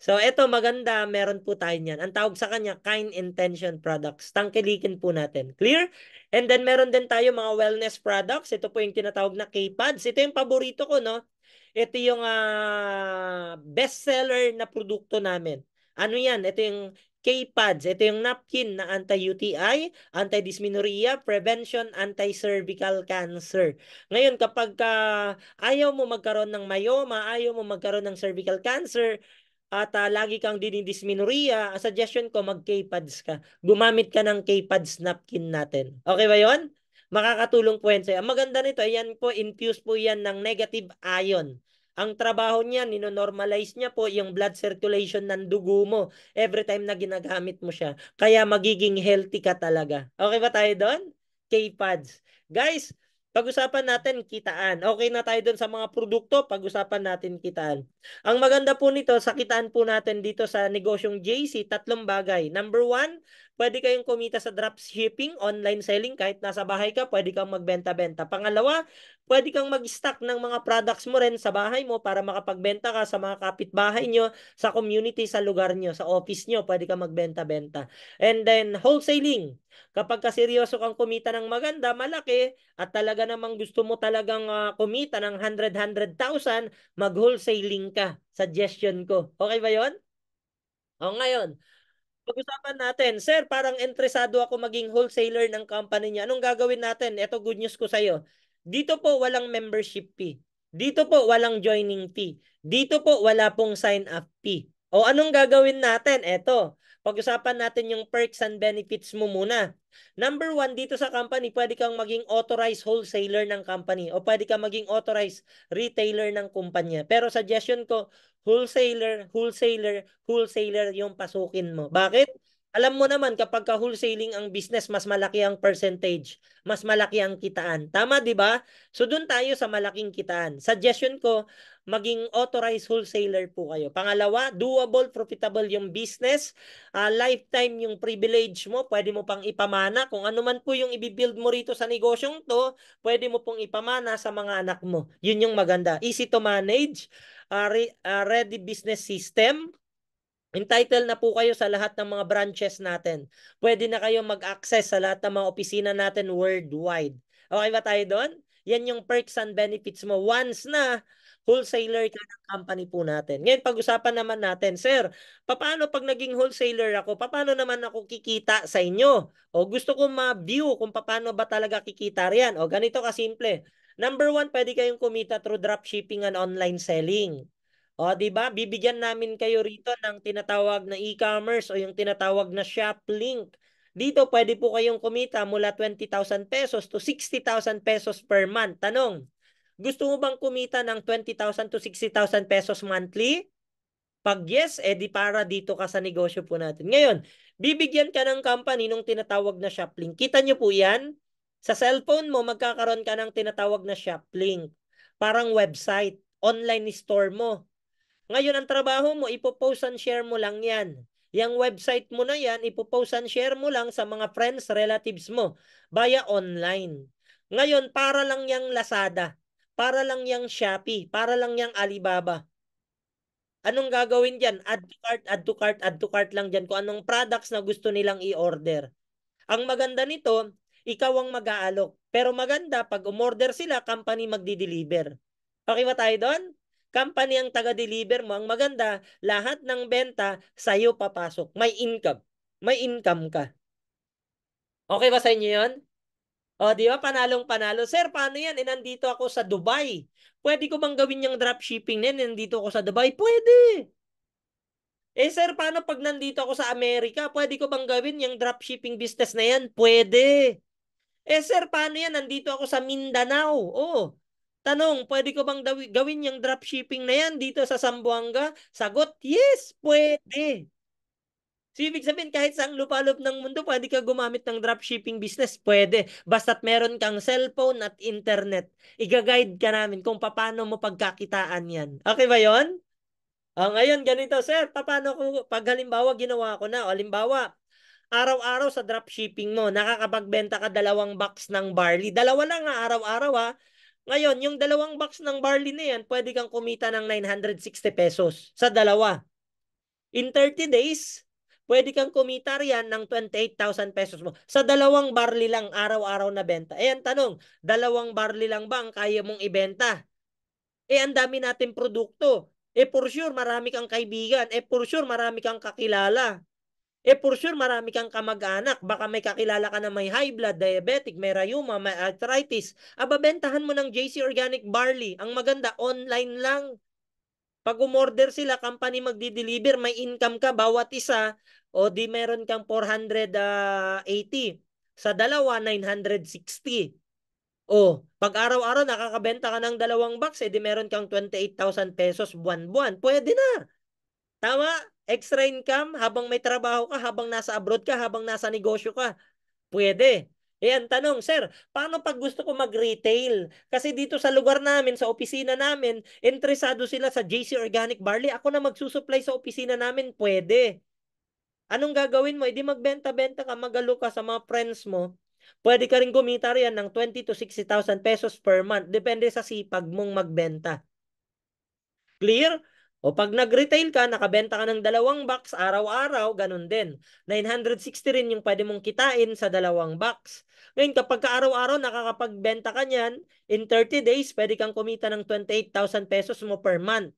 So ito maganda, meron po tayo niyan. Ang tawag sa kanya, kind intention products. Tangkilikin po natin. Clear? And then meron din tayo mga wellness products. Ito po yung tinatawag na K-pads. Ito yung paborito ko, no? Ito yung uh, ah, seller na produkto namin. Ano yan? Ito yung K-PADS. Ito yung napkin na anti-UTI, anti-dysmenorrhea, prevention, anti-cervical cancer. Ngayon, kapag uh, ayaw mo magkaroon ng myoma, ayaw mo magkaroon ng cervical cancer, at uh, lagi kang dinidismenorrhea, suggestion ko mag-K-PADS ka. Gumamit ka ng K-PADS napkin natin. Okay ba yon? Makakatulong po yan sa'yo. Ang maganda nito, ayan po, infused po yan ng negative ion. Ang trabaho niya, normalize niya po yung blood circulation ng dugo mo every time na ginagamit mo siya. Kaya magiging healthy ka talaga. Okay ba tayo doon? K-pads. Guys, pag-usapan natin kitaan. Okay na tayo doon sa mga produkto, pag-usapan natin kitaan. Ang maganda po nito, sa kitaan po natin dito sa negosyong JC, tatlong bagay. Number one, pwede kayong kumita sa dropshipping, online selling, kahit nasa bahay ka, pwede kang magbenta-benta. Pangalawa, pwede kang mag-stock ng mga products mo rin sa bahay mo para makapagbenta ka sa mga kapitbahay nyo, sa community, sa lugar nyo, sa office nyo, pwede kang magbenta-benta. And then, wholesaling. Kapag kaseryoso kang kumita ng maganda, malaki, at talaga namang gusto mo talagang uh, kumita ng 100-100,000, mag-wholesaling ka. Suggestion ko. Okay ba yon? O ngayon, pag-usapan natin, sir, parang interesado ako maging wholesaler ng company niya. Anong gagawin natin? Ito good news ko sa'yo. Dito po walang membership fee. Dito po walang joining fee. Dito po wala pong sign up fee. O anong gagawin natin? Ito, pag-usapan natin yung perks and benefits mo muna. Number one, dito sa company, pwede kang maging authorized wholesaler ng company o pwede kang maging authorized retailer ng kumpanya. Pero suggestion ko, wholesaler, wholesaler, wholesaler yung pasukin mo. Bakit? Alam mo naman kapag ka wholesaling ang business, mas malaki ang percentage, mas malaki ang kitaan. Tama 'di ba? So doon tayo sa malaking kitaan. Suggestion ko, maging authorized wholesaler po kayo. Pangalawa, doable, profitable yung business, uh, lifetime yung privilege mo, pwede mo pang ipamana kung ano man po yung ibibuild mo rito sa negosyong 'to, pwede mo pong ipamana sa mga anak mo. Yun yung maganda. Easy to manage, uh, re- uh, ready business system, Entitled na po kayo sa lahat ng mga branches natin. Pwede na kayo mag-access sa lahat ng mga opisina natin worldwide. Okay ba tayo doon? Yan yung perks and benefits mo once na wholesaler ka ng company po natin. Ngayon, pag-usapan naman natin, Sir, paano pag naging wholesaler ako, paano naman ako kikita sa inyo? O gusto kong ma-view kung paano ba talaga kikita riyan. O ganito kasimple. Number one, pwede kayong kumita through dropshipping and online selling. O, di ba? Bibigyan namin kayo rito ng tinatawag na e-commerce o yung tinatawag na shop link. Dito pwede po kayong kumita mula 20,000 pesos to 60,000 pesos per month. Tanong, gusto mo bang kumita ng 20,000 to 60,000 pesos monthly? Pag yes, edi eh para dito ka sa negosyo po natin. Ngayon, bibigyan ka ng company nung tinatawag na shop link. Kita nyo po yan? Sa cellphone mo, magkakaroon ka ng tinatawag na shop link. Parang website, online store mo. Ngayon, ang trabaho mo, ipopost and share mo lang yan. Yang website mo na yan, ipopost and share mo lang sa mga friends, relatives mo via online. Ngayon, para lang yang Lazada, para lang yang Shopee, para lang yang Alibaba. Anong gagawin dyan? Add to cart, add to cart, add to cart lang dyan kung anong products na gusto nilang i-order. Ang maganda nito, ikaw ang mag-aalok. Pero maganda, pag umorder sila, company magdi-deliver. Okay ba tayo doon? company ang taga-deliver mo, ang maganda, lahat ng benta sa'yo papasok. May income. May income ka. Okay ba sa inyo yun? O, di ba? Panalong panalo. Sir, paano yan? E, nandito ako sa Dubai. Pwede ko bang gawin yung dropshipping na yan? E, nandito ako sa Dubai? Pwede. Eh, sir, paano pag nandito ako sa Amerika? Pwede ko bang gawin yung dropshipping business na yan? Pwede. Eh, sir, paano yan? Nandito ako sa Mindanao. Oh, Tanong, pwede ko bang gawin yung dropshipping na yan dito sa Sambuanga? Sagot, yes, pwede. So, ibig sabihin, kahit saan lupalop ng mundo, pwede ka gumamit ng dropshipping business? Pwede. Basta't meron kang cellphone at internet. Iga-guide ka namin kung paano mo pagkakitaan yan. Okay ba yon? O, ngayon, ganito, sir, paano ko, pag halimbawa, ginawa ko na, o halimbawa, araw-araw sa dropshipping mo, nakakapagbenta ka dalawang box ng barley. Dalawa lang nga ah, araw-araw ha. Ah. Ngayon, yung dalawang box ng barley na yan, pwede kang kumita ng 960 pesos sa dalawa. In 30 days, pwede kang kumita riyan ng 28,000 pesos mo. Sa dalawang barley lang, araw-araw na benta. Eh, tanong, dalawang barley lang ba ang kaya mong ibenta? Eh, ang dami natin produkto. Eh, for sure, marami kang kaibigan. Eh, for sure, marami kang kakilala. Eh for sure, marami kang kamag-anak. Baka may kakilala ka na may high blood, diabetic, may rheuma, may arthritis. Ababentahan mo ng JC Organic Barley. Ang maganda, online lang. Pag umorder sila, company magdi-deliver, may income ka bawat isa, o di meron kang 480. Ah, Sa dalawa, 960. O, pag araw-araw nakakabenta ka ng dalawang box, eh, di meron kang 28,000 pesos buwan-buwan. Pwede na. Tama? Extra income habang may trabaho ka, habang nasa abroad ka, habang nasa negosyo ka. Pwede. Ayan, eh, tanong, sir, paano pag gusto ko mag-retail? Kasi dito sa lugar namin, sa opisina namin, interesado sila sa JC Organic Barley. Ako na magsusupply sa opisina namin, pwede. Anong gagawin mo? Hindi eh, magbenta-benta ka, magalo ka sa mga friends mo. Pwede ka rin kumita riyan ng 20 to 60,000 pesos per month. Depende sa sipag mong magbenta. Clear? O pag nag-retail ka, nakabenta ka ng dalawang box araw-araw, ganun din. 960 rin yung pwede mong kitain sa dalawang box. Ngayon, kapag araw-araw nakakapagbenta ka niyan, in 30 days, pwede kang kumita ng 28,000 pesos mo per month.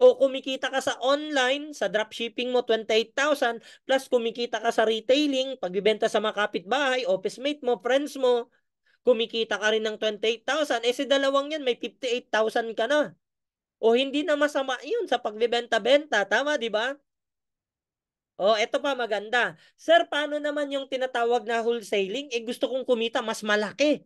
O kumikita ka sa online, sa dropshipping mo, 28,000, plus kumikita ka sa retailing, pagbibenta sa mga kapitbahay, office mate mo, friends mo, kumikita ka rin ng 28,000, eh si dalawang yan, may 58,000 ka na. O hindi na masama yun sa pagbebenta-benta. Tama, di ba? O, eto pa maganda. Sir, paano naman yung tinatawag na wholesaling? Eh, gusto kong kumita mas malaki.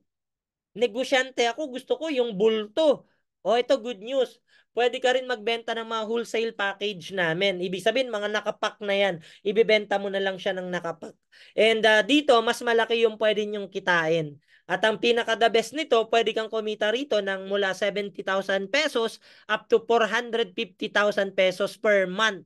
Negosyante ako, gusto ko yung bulto. O, ito good news. Pwede ka rin magbenta ng mga wholesale package namin. Ibig sabihin, mga nakapak na yan. Ibibenta mo na lang siya ng nakapak. And uh, dito, mas malaki yung pwede niyong kitain. At ang pinaka the best nito, pwede kang kumita rito ng mula 70,000 pesos up to 450,000 pesos per month.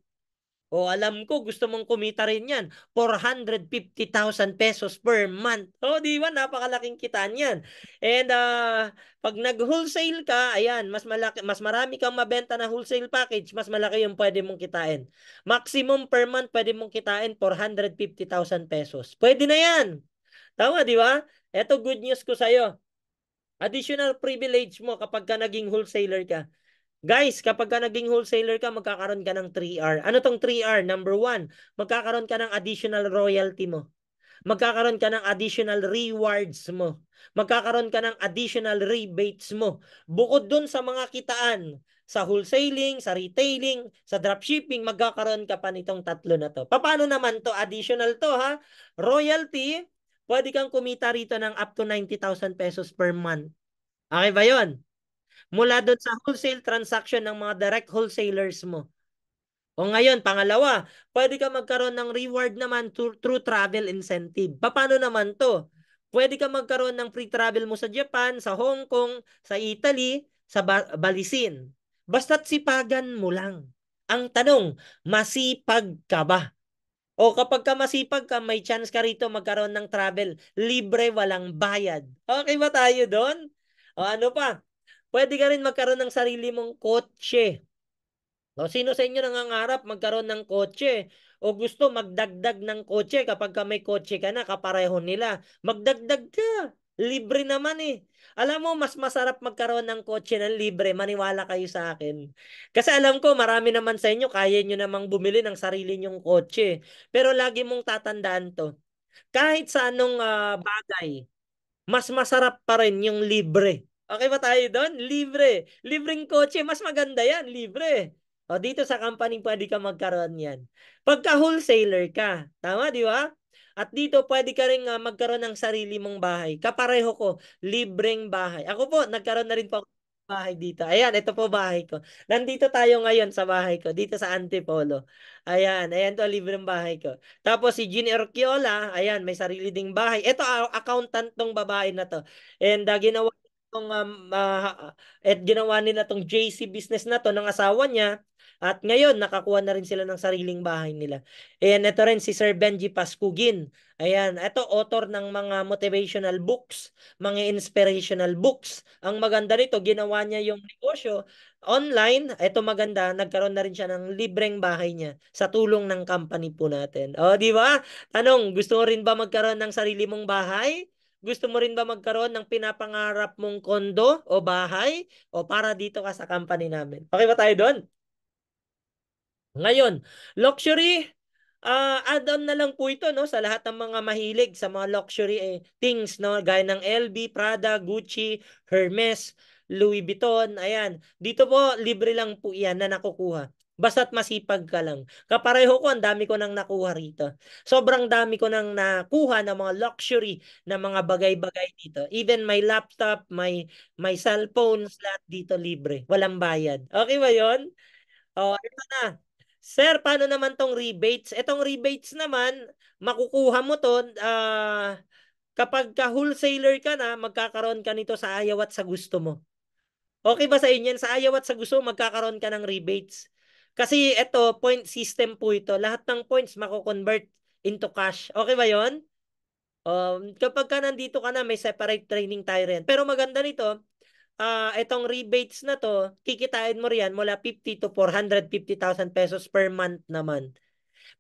O alam ko gusto mong kumita rin yan, 450,000 pesos per month. O di ba napakalaking kita niyan. And uh, pag nag-wholesale ka, ayan, mas malaki mas marami kang mabenta na wholesale package, mas malaki yung pwede mong kitain. Maximum per month pwede mong kitain 450,000 pesos. Pwede na yan. Tama, di ba? Ito good news ko sa'yo. Additional privilege mo kapag ka naging wholesaler ka. Guys, kapag ka naging wholesaler ka, magkakaroon ka ng 3R. Ano tong 3R? Number 1, magkakaroon ka ng additional royalty mo. Magkakaroon ka ng additional rewards mo. Magkakaroon ka ng additional rebates mo. Bukod dun sa mga kitaan, sa wholesaling, sa retailing, sa dropshipping, magkakaroon ka pa nitong tatlo na to. Paano naman to? Additional to ha? Royalty, pwede kang kumita rito ng up to 90,000 pesos per month. Okay ba yun? Mula doon sa wholesale transaction ng mga direct wholesalers mo. O ngayon, pangalawa, pwede ka magkaroon ng reward naman through, through travel incentive. Paano naman to? Pwede ka magkaroon ng free travel mo sa Japan, sa Hong Kong, sa Italy, sa ba- Balisin. Basta't sipagan mo lang. Ang tanong, masipag ka ba? O kapag ka masipag ka, may chance ka rito magkaroon ng travel. Libre, walang bayad. Okay ba tayo doon? O ano pa? Pwede ka rin magkaroon ng sarili mong kotse. O sino sa inyo nangangarap magkaroon ng kotse? O gusto magdagdag ng kotse kapag ka may kotse ka na, kapareho nila. Magdagdag ka. Libre naman eh. Alam mo, mas masarap magkaroon ng kotse ng libre. Maniwala kayo sa akin. Kasi alam ko, marami naman sa inyo, kaya nyo namang bumili ng sarili nyong kotse. Pero lagi mong tatandaan to. Kahit sa anong uh, bagay, mas masarap pa rin yung libre. Okay ba tayo doon? Libre. Libreng kotse, mas maganda yan. Libre. O dito sa company pwede ka magkaroon yan. Pagka wholesaler ka, tama di ba? At dito pwede ka rin uh, magkaroon ng sarili mong bahay. Kapareho ko, libreng bahay. Ako po, nagkaroon na rin po ako bahay dito. Ayan, ito po bahay ko. Nandito tayo ngayon sa bahay ko, dito sa Antipolo. Ayan, ayan to libreng bahay ko. Tapos si Jean Erquiola, ayan, may sarili ding bahay. Ito, ah, accountant tong babae na to. And uh, ginawa tong um, uh, at ginawa nila tong JC business na to ng asawa niya at ngayon, nakakuha na rin sila ng sariling bahay nila. Ayan, ito rin si Sir Benji Pascugin. Ayan, ito author ng mga motivational books, mga inspirational books. Ang maganda rito, ginawa niya yung negosyo online. Ito maganda, nagkaroon na rin siya ng libreng bahay niya sa tulong ng company po natin. O, oh, di ba? Tanong, gusto mo rin ba magkaroon ng sarili mong bahay? Gusto mo rin ba magkaroon ng pinapangarap mong kondo o bahay? O para dito ka sa company namin? Okay ba tayo doon? Ngayon, luxury uh, add-on na lang po ito no sa lahat ng mga mahilig sa mga luxury eh, things no gaya ng LV, Prada, Gucci, Hermes, Louis Vuitton. Ayan, dito po libre lang po 'yan na nakukuha. Basta't masipag ka lang. Kapareho ko, ang dami ko nang nakuha rito. Sobrang dami ko nang nakuha ng mga luxury na mga bagay-bagay dito. Even my laptop, my, my cellphones, lahat dito libre. Walang bayad. Okay ba yun? O, oh, ito na. Sir, paano naman tong rebates? Etong rebates naman, makukuha mo to uh, ah, kapag ka wholesaler ka na, magkakaroon ka nito sa ayaw at sa gusto mo. Okay ba sa inyo? Sa ayaw at sa gusto, magkakaroon ka ng rebates. Kasi ito, point system po ito. Lahat ng points mako-convert into cash. Okay ba yon? Um, kapag ka nandito ka na, may separate training tayo rin. Pero maganda nito, uh, itong rebates na to, kikitain mo riyan mula 50 to 450,000 pesos per month naman.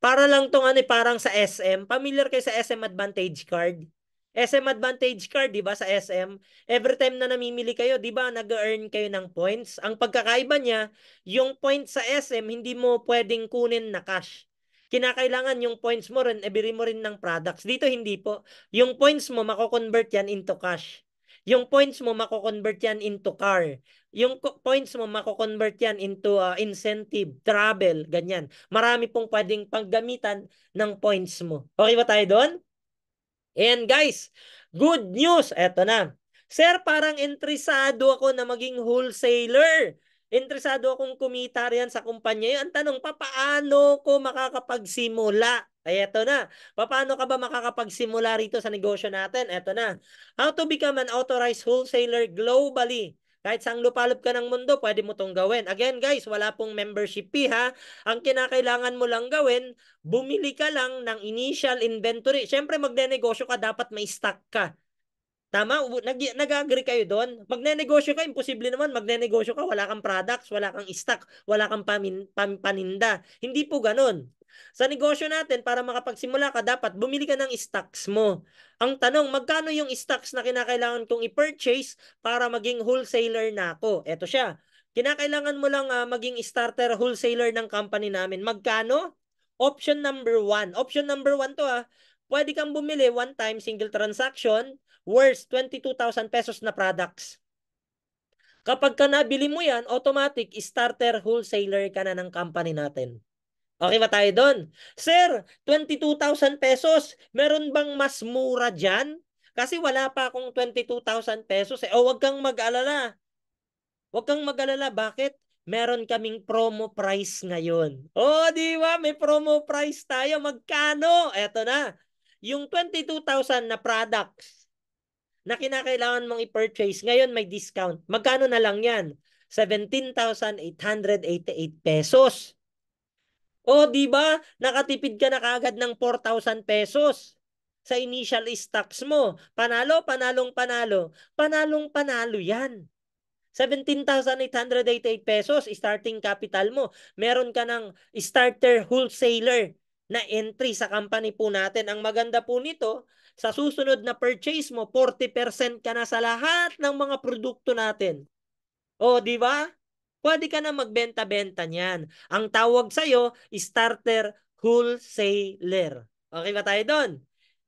Para lang tong ano, eh, parang sa SM. Familiar kayo sa SM Advantage Card? SM Advantage Card, di ba, sa SM? Every time na namimili kayo, di ba, nag-earn kayo ng points? Ang pagkakaiba niya, yung points sa SM, hindi mo pwedeng kunin na cash kinakailangan yung points mo rin, ibiri mo rin ng products. Dito hindi po. Yung points mo, mako-convert yan into cash. Yung points mo mako-convert yan into car. Yung points mo mako-convert yan into uh, incentive, travel, ganyan. Marami pong pwedeng panggamitan ng points mo. Okay ba tayo doon? And guys, good news, eto na. Sir, parang interesado ako na maging wholesaler. Interesado akong kumita riyan sa kumpanya yun. Ang tanong, paano ko makakapagsimula? Ay, eto na. Paano ka ba makakapagsimula rito sa negosyo natin? Eto na. How to become an authorized wholesaler globally. Kahit saan lupalop ka ng mundo, pwede mo tong gawin. Again guys, wala pong membership fee ha. Ang kinakailangan mo lang gawin, bumili ka lang ng initial inventory. Siyempre magne-negosyo ka, dapat may stock ka. Tama? Nag- nag-agree kayo doon? Magne-negosyo ka, imposible naman. Magne-negosyo ka, wala kang products, wala kang stock, wala kang pamin, pam, paninda. Hindi po ganun. Sa negosyo natin, para makapagsimula ka, dapat bumili ka ng stocks mo. Ang tanong, magkano yung stocks na kinakailangan kong i-purchase para maging wholesaler na ako? Ito siya. Kinakailangan mo lang uh, maging starter wholesaler ng company namin. Magkano? Option number one. Option number one to ah. Pwede kang bumili one time single transaction worth 22,000 pesos na products. Kapag ka nabili mo yan, automatic starter wholesaler ka na ng company natin. Okay ba tayo doon? Sir, 22,000 pesos. Meron bang mas mura dyan? Kasi wala pa akong 22,000 pesos. Eh. O oh, wag kang mag-alala. Wag kang mag-alala. Bakit? Meron kaming promo price ngayon. Oh, di ba? May promo price tayo. Magkano? Eto na. Yung 22,000 na products na kinakailangan mong i-purchase, ngayon may discount. Magkano na lang yan? 17,888 pesos. O, di ba? Nakatipid ka na kaagad ng 4,000 pesos sa initial stocks mo. Panalo, panalong panalo. Panalong panalo yan. 17,888 pesos starting capital mo. Meron ka ng starter wholesaler na entry sa company po natin. Ang maganda po nito, sa susunod na purchase mo, 40% ka na sa lahat ng mga produkto natin. O, di ba? Pwede ka na magbenta-benta niyan. Ang tawag sa'yo, starter wholesaler. Okay ba tayo doon?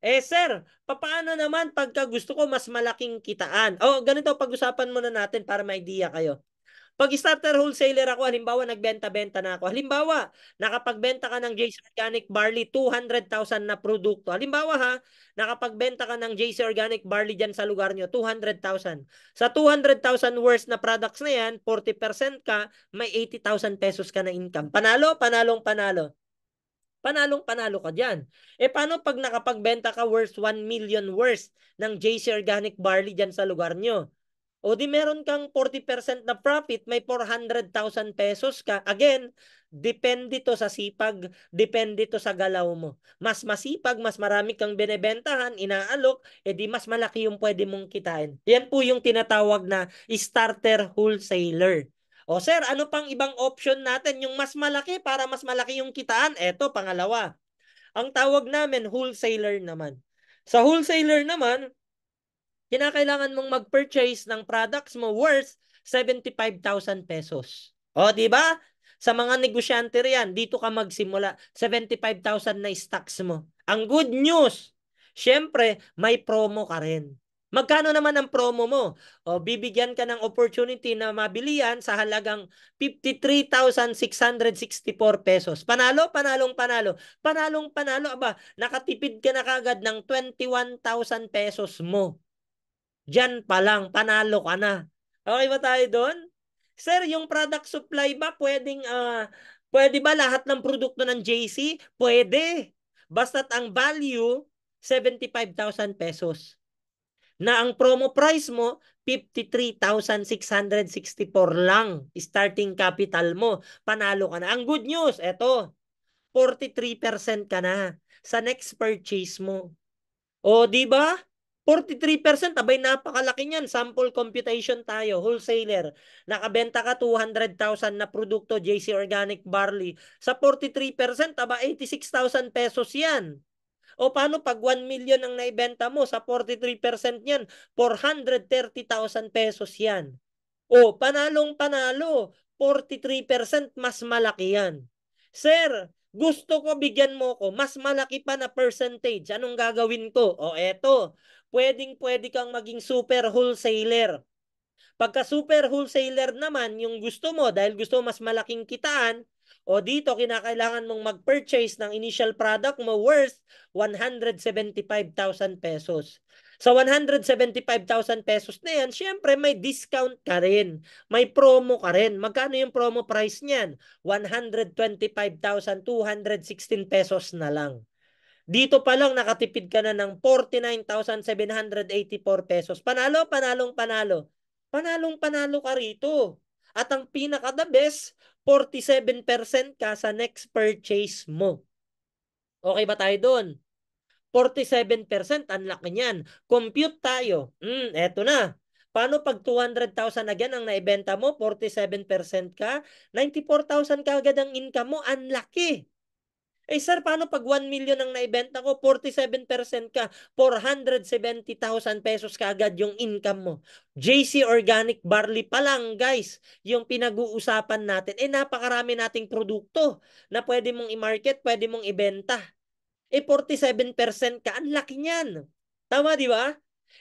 Eh sir, paano naman pagka gusto ko mas malaking kitaan? O oh, ganito, pag-usapan muna natin para may idea kayo. Pag starter wholesaler ako, halimbawa nagbenta-benta na ako. Halimbawa, nakapagbenta ka ng JC Organic Barley 200,000 na produkto. Halimbawa ha, nakapagbenta ka ng JC Organic Barley diyan sa lugar niyo 200,000. Sa 200,000 worth na products na yan, 40% ka, may 80,000 pesos ka na income. Panalo, panalong panalo panalong panalo ka diyan. E eh, paano pag nakapagbenta ka worth 1 million worth ng JC Organic Barley diyan sa lugar niyo? O di meron kang 40% na profit, may 400,000 pesos ka. Again, depende to sa sipag, depende to sa galaw mo. Mas masipag, mas marami kang binebentahan, inaalok, edi mas malaki yung pwede mong kitain. Yan po yung tinatawag na starter wholesaler. O sir, ano pang ibang option natin? Yung mas malaki para mas malaki yung kitaan? Eto, pangalawa. Ang tawag namin, wholesaler naman. Sa wholesaler naman, kinakailangan mong mag-purchase ng products mo worth 75,000 pesos. O, di ba? Sa mga negosyante riyan, dito ka magsimula. 75,000 na stocks mo. Ang good news, syempre, may promo ka rin. Magkano naman ang promo mo? O, bibigyan ka ng opportunity na mabilihan sa halagang 53,664 pesos. Panalo, panalong panalo. Panalong panalo, aba, nakatipid ka na kagad ng 21,000 pesos mo. Diyan pa lang, panalo ka na. Okay ba tayo doon? Sir, yung product supply ba pwedeng uh, pwede ba lahat ng produkto ng JC? Pwede. Basta't ang value 75,000 pesos. Na ang promo price mo 53,664 lang starting capital mo. Panalo ka na. Ang good news, eto. 43% ka na sa next purchase mo. O, di ba? 43%, abay napakalaki niyan. Sample computation tayo, wholesaler. Nakabenta ka 200,000 na produkto, JC Organic Barley. Sa 43%, aba 86,000 pesos yan. O paano pag 1 million ang naibenta mo, sa 43% niyan, 430,000 pesos yan. O panalong panalo, 43% mas malaki yan. Sir, gusto ko bigyan mo ko, mas malaki pa na percentage. Anong gagawin ko? O eto, pwedeng pwede kang maging super wholesaler. Pagka super wholesaler naman, yung gusto mo, dahil gusto mo mas malaking kitaan, o dito, kinakailangan mong mag-purchase ng initial product mo worth 175,000 pesos. Sa 175,000 pesos na yan, syempre may discount ka rin. May promo ka rin. Magkano yung promo price niyan? 125,216 pesos na lang. Dito pa lang nakatipid ka na ng 49,784 pesos. Panalo, panalong, panalo. Panalong panalo ka rito. At ang pinaka the best, 47% ka sa next purchase mo. Okay ba tayo doon? 47%, ang laki niyan. Compute tayo. Hmm, eto na. Paano pag 200,000 again ang naibenta mo, 47% ka, 94,000 ka agad ang income mo, ang laki. Eh sir, paano pag 1 million ang naibenta ko, 47% ka, 470,000 pesos kaagad yung income mo. JC Organic Barley pa lang guys, yung pinag-uusapan natin. Eh napakarami nating produkto na pwede mong i-market, pwede mong ibenta. Eh 47% ka, ang laki niyan. Tama di ba?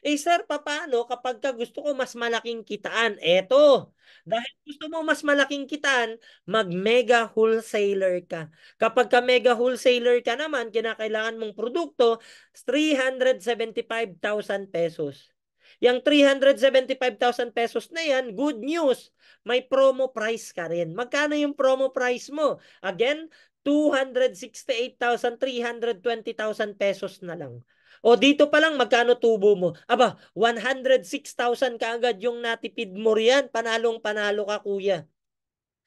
Eh sir, paano kapag ka gusto ko mas malaking kitaan? Eto, dahil gusto mo mas malaking kitaan, mag-mega wholesaler ka. Kapag ka mega wholesaler ka naman, kinakailangan mong produkto, 375,000 pesos. Yang 375,000 pesos na yan, good news, may promo price ka rin. Magkano yung promo price mo? Again, 268,000, 320,000 pesos na lang. O dito pa lang magkano tubo mo? Aba, 106,000 kaagad yung natipid mo riyan. Panalong panalo ka kuya.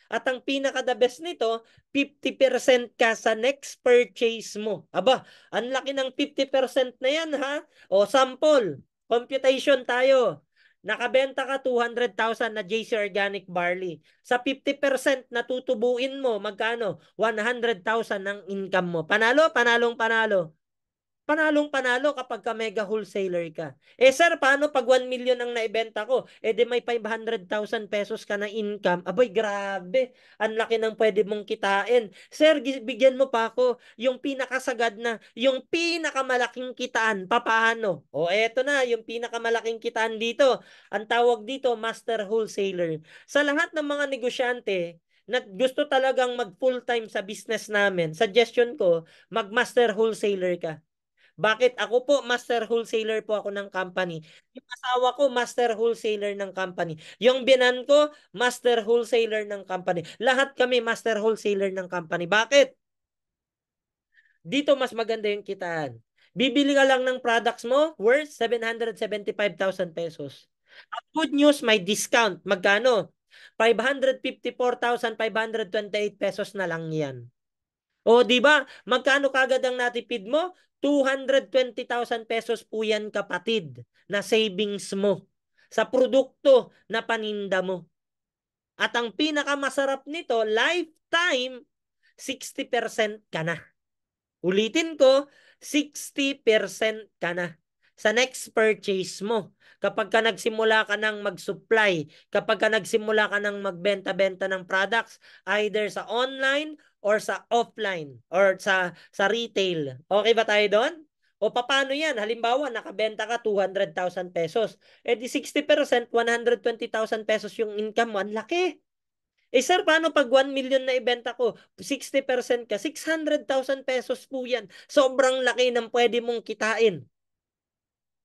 At ang pinaka the best nito, 50% ka sa next purchase mo. Aba, ang laki ng 50% na yan ha. O sample, computation tayo. Nakabenta ka 200,000 na JC Organic Barley. Sa 50% na tutubuin mo, magkano? 100,000 ng income mo. Panalo, panalong panalo. Panalong panalo kapag ka mega wholesaler ka. Eh sir, paano pag 1 million ang naibenta ko? Eh di may 500,000 pesos ka na income. Aboy, grabe. Ang laki ng pwede mong kitain. Sir, bigyan mo pa ako yung pinakasagad na, yung pinakamalaking kitaan. Papaano? O eto na, yung pinakamalaking kitaan dito. Ang tawag dito, master wholesaler. Sa lahat ng mga negosyante, na gusto talagang mag full time sa business namin, suggestion ko, mag master wholesaler ka. Bakit ako po, master wholesaler po ako ng company. Yung asawa ko, master wholesaler ng company. Yung binan ko, master wholesaler ng company. Lahat kami master wholesaler ng company. Bakit? Dito mas maganda yung kitaan. Bibili ka lang ng products mo worth 775,000 pesos. At good news, may discount. Magkano? 554,528 pesos na lang yan. O, di ba? Magkano kagad ang natipid mo? 220,000 pesos po yan kapatid na savings mo sa produkto na paninda mo. At ang pinakamasarap nito, lifetime, 60% ka na. Ulitin ko, 60% ka na sa next purchase mo. Kapag ka nagsimula ka ng mag-supply, kapag ka nagsimula ka ng magbenta-benta ng products, either sa online or sa offline or sa sa retail. Okay ba tayo doon? O paano yan? Halimbawa, nakabenta ka 200,000 pesos. Eh di 60%, 120,000 pesos yung income mo. Ang laki. Eh sir, paano pag 1 million na ibenta ko, 60% ka, 600,000 pesos po yan. Sobrang laki ng pwede mong kitain.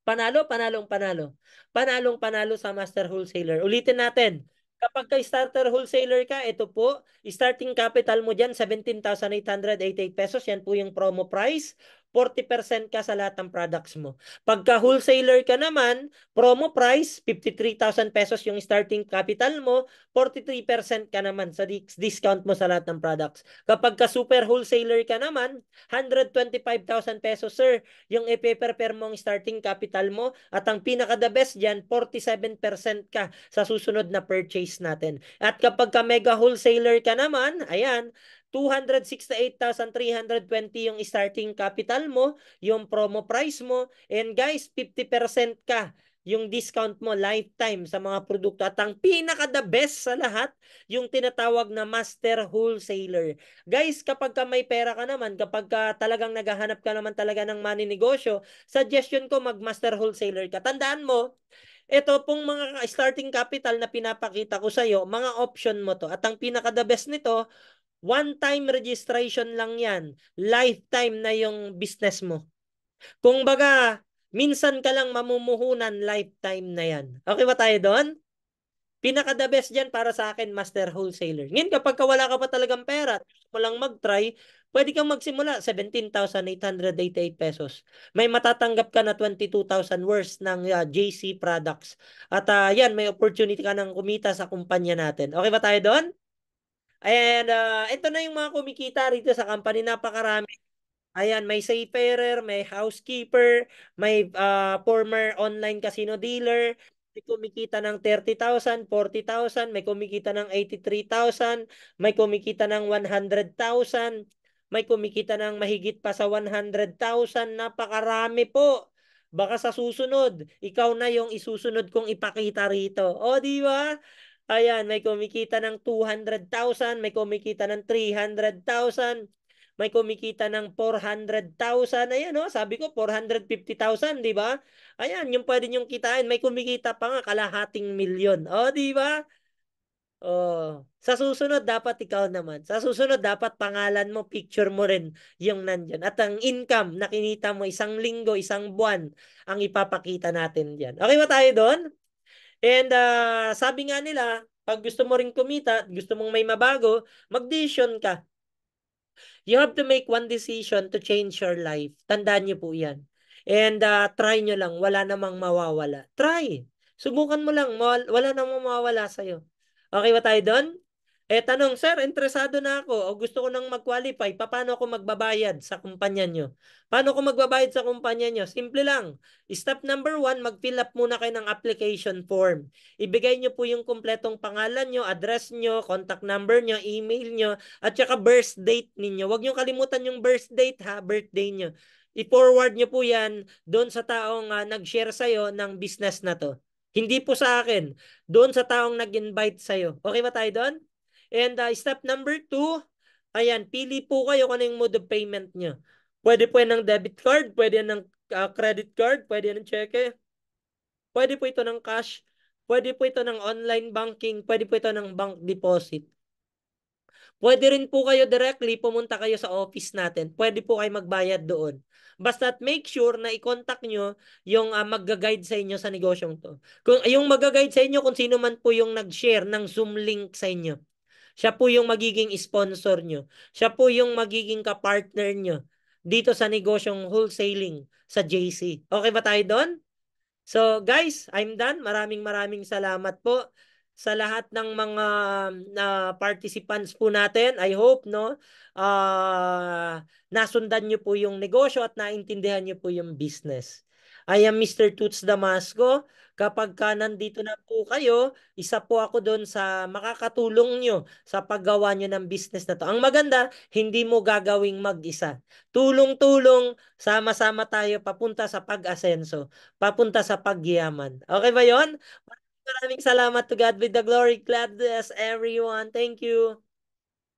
Panalo, panalong, panalo. Panalong, panalo sa master wholesaler. Ulitin natin. Kapag ka starter wholesaler ka, ito po, starting capital mo dyan, 17,888 pesos. Yan po yung promo price. 40% ka sa lahat ng products mo. Pagka wholesaler ka naman, promo price, 53,000 pesos yung starting capital mo, 43% ka naman sa discount mo sa lahat ng products. Kapag ka super wholesaler ka naman, 125,000 pesos sir, yung e-paper per mong starting capital mo at ang pinaka the best dyan, 47% ka sa susunod na purchase natin. At kapag ka mega wholesaler ka naman, ayan, 268,320 yung starting capital mo, yung promo price mo, and guys, 50% ka yung discount mo lifetime sa mga produkto. At ang pinaka the best sa lahat, yung tinatawag na master wholesaler. Guys, kapag ka may pera ka naman, kapag ka talagang naghahanap ka naman talaga ng money negosyo, suggestion ko mag master wholesaler ka. Tandaan mo, ito pong mga starting capital na pinapakita ko sa iyo, mga option mo to. At ang pinaka the best nito, One-time registration lang yan. Lifetime na yung business mo. Kung baga, minsan ka lang mamumuhunan, lifetime na yan. Okay ba tayo doon? Pinaka the best dyan para sa akin, master wholesaler. Ngayon, kapag wala ka pa talagang pera, mo lang mag-try, pwede kang magsimula, 17,888 pesos. May matatanggap ka na 22,000 worth ng uh, ah, JC products. At uh, yan, may opportunity ka ng kumita sa kumpanya natin. Okay ba tayo doon? And uh, ito na yung mga kumikita rito sa company. Napakarami. Ayan, may seafarer, may housekeeper, may uh, former online casino dealer, may kumikita ng 30,000, 40,000, may kumikita ng 83,000, may kumikita ng 100,000, may kumikita ng mahigit pa sa 100,000. Napakarami po. Baka sa susunod, ikaw na yung isusunod kong ipakita rito. O, di ba? Ayan, may kumikita ng 200,000, may kumikita ng 300,000, may kumikita ng 400,000. Ayan, no? Oh, sabi ko 450,000, di ba? Ayan, yung pwede niyong kitain, may kumikita pa nga kalahating milyon. O, oh, di ba? Oh, sa susunod dapat ikaw naman. Sa susunod dapat pangalan mo, picture mo rin yung nandiyan. At ang income na kinita mo isang linggo, isang buwan ang ipapakita natin diyan. Okay ba tayo doon? And uh, sabi nga nila, pag gusto mo ring kumita, gusto mong may mabago, mag-decision ka. You have to make one decision to change your life. Tandaan niyo po yan. And uh, try nyo lang, wala namang mawawala. Try. Subukan mo lang, wala namang mawawala sa'yo. Okay ba tayo doon? Eh tanong, sir, interesado na ako o gusto ko nang mag-qualify, paano ako magbabayad sa kumpanya nyo? Paano ako magbabayad sa kumpanya nyo? Simple lang. Step number one, mag-fill up muna kayo ng application form. Ibigay nyo po yung kumpletong pangalan nyo, address nyo, contact number nyo, email nyo, at saka birth date ninyo. Huwag nyo kalimutan yung birth date ha, birthday nyo. I-forward nyo po yan doon sa taong uh, nag-share sa'yo ng business na to. Hindi po sa akin. Doon sa taong nag-invite sa'yo. Okay ba tayo doon? And uh, step number two, ayan, pili po kayo kung ano yung mode of payment nyo. Pwede po yan ng debit card, pwede yan ng uh, credit card, pwede yan ng cheque, pwede po ito ng cash, pwede po ito ng online banking, pwede po ito ng bank deposit. Pwede rin po kayo directly pumunta kayo sa office natin. Pwede po kayo magbayad doon. Basta make sure na i-contact nyo yung uh, mag-guide sa inyo sa negosyong to. Kung, yung mag-guide sa inyo kung sino man po yung nag-share ng Zoom link sa inyo. Siya po yung magiging sponsor nyo. Siya po yung magiging ka-partner nyo dito sa negosyong wholesaling sa JC. Okay ba tayo doon? So guys, I'm done. Maraming maraming salamat po sa lahat ng mga uh, participants po natin. I hope no uh, nasundan niyo po yung negosyo at naintindihan niyo po yung business. I am Mr. Toots Damasco. Kapag ka nandito na po kayo, isa po ako doon sa makakatulong nyo sa paggawa nyo ng business na to. Ang maganda, hindi mo gagawing mag-isa. Tulong-tulong, sama-sama tayo papunta sa pag-asenso, papunta sa pagyaman. Okay ba yon? Maraming salamat to God with the glory. Glad to everyone. Thank you.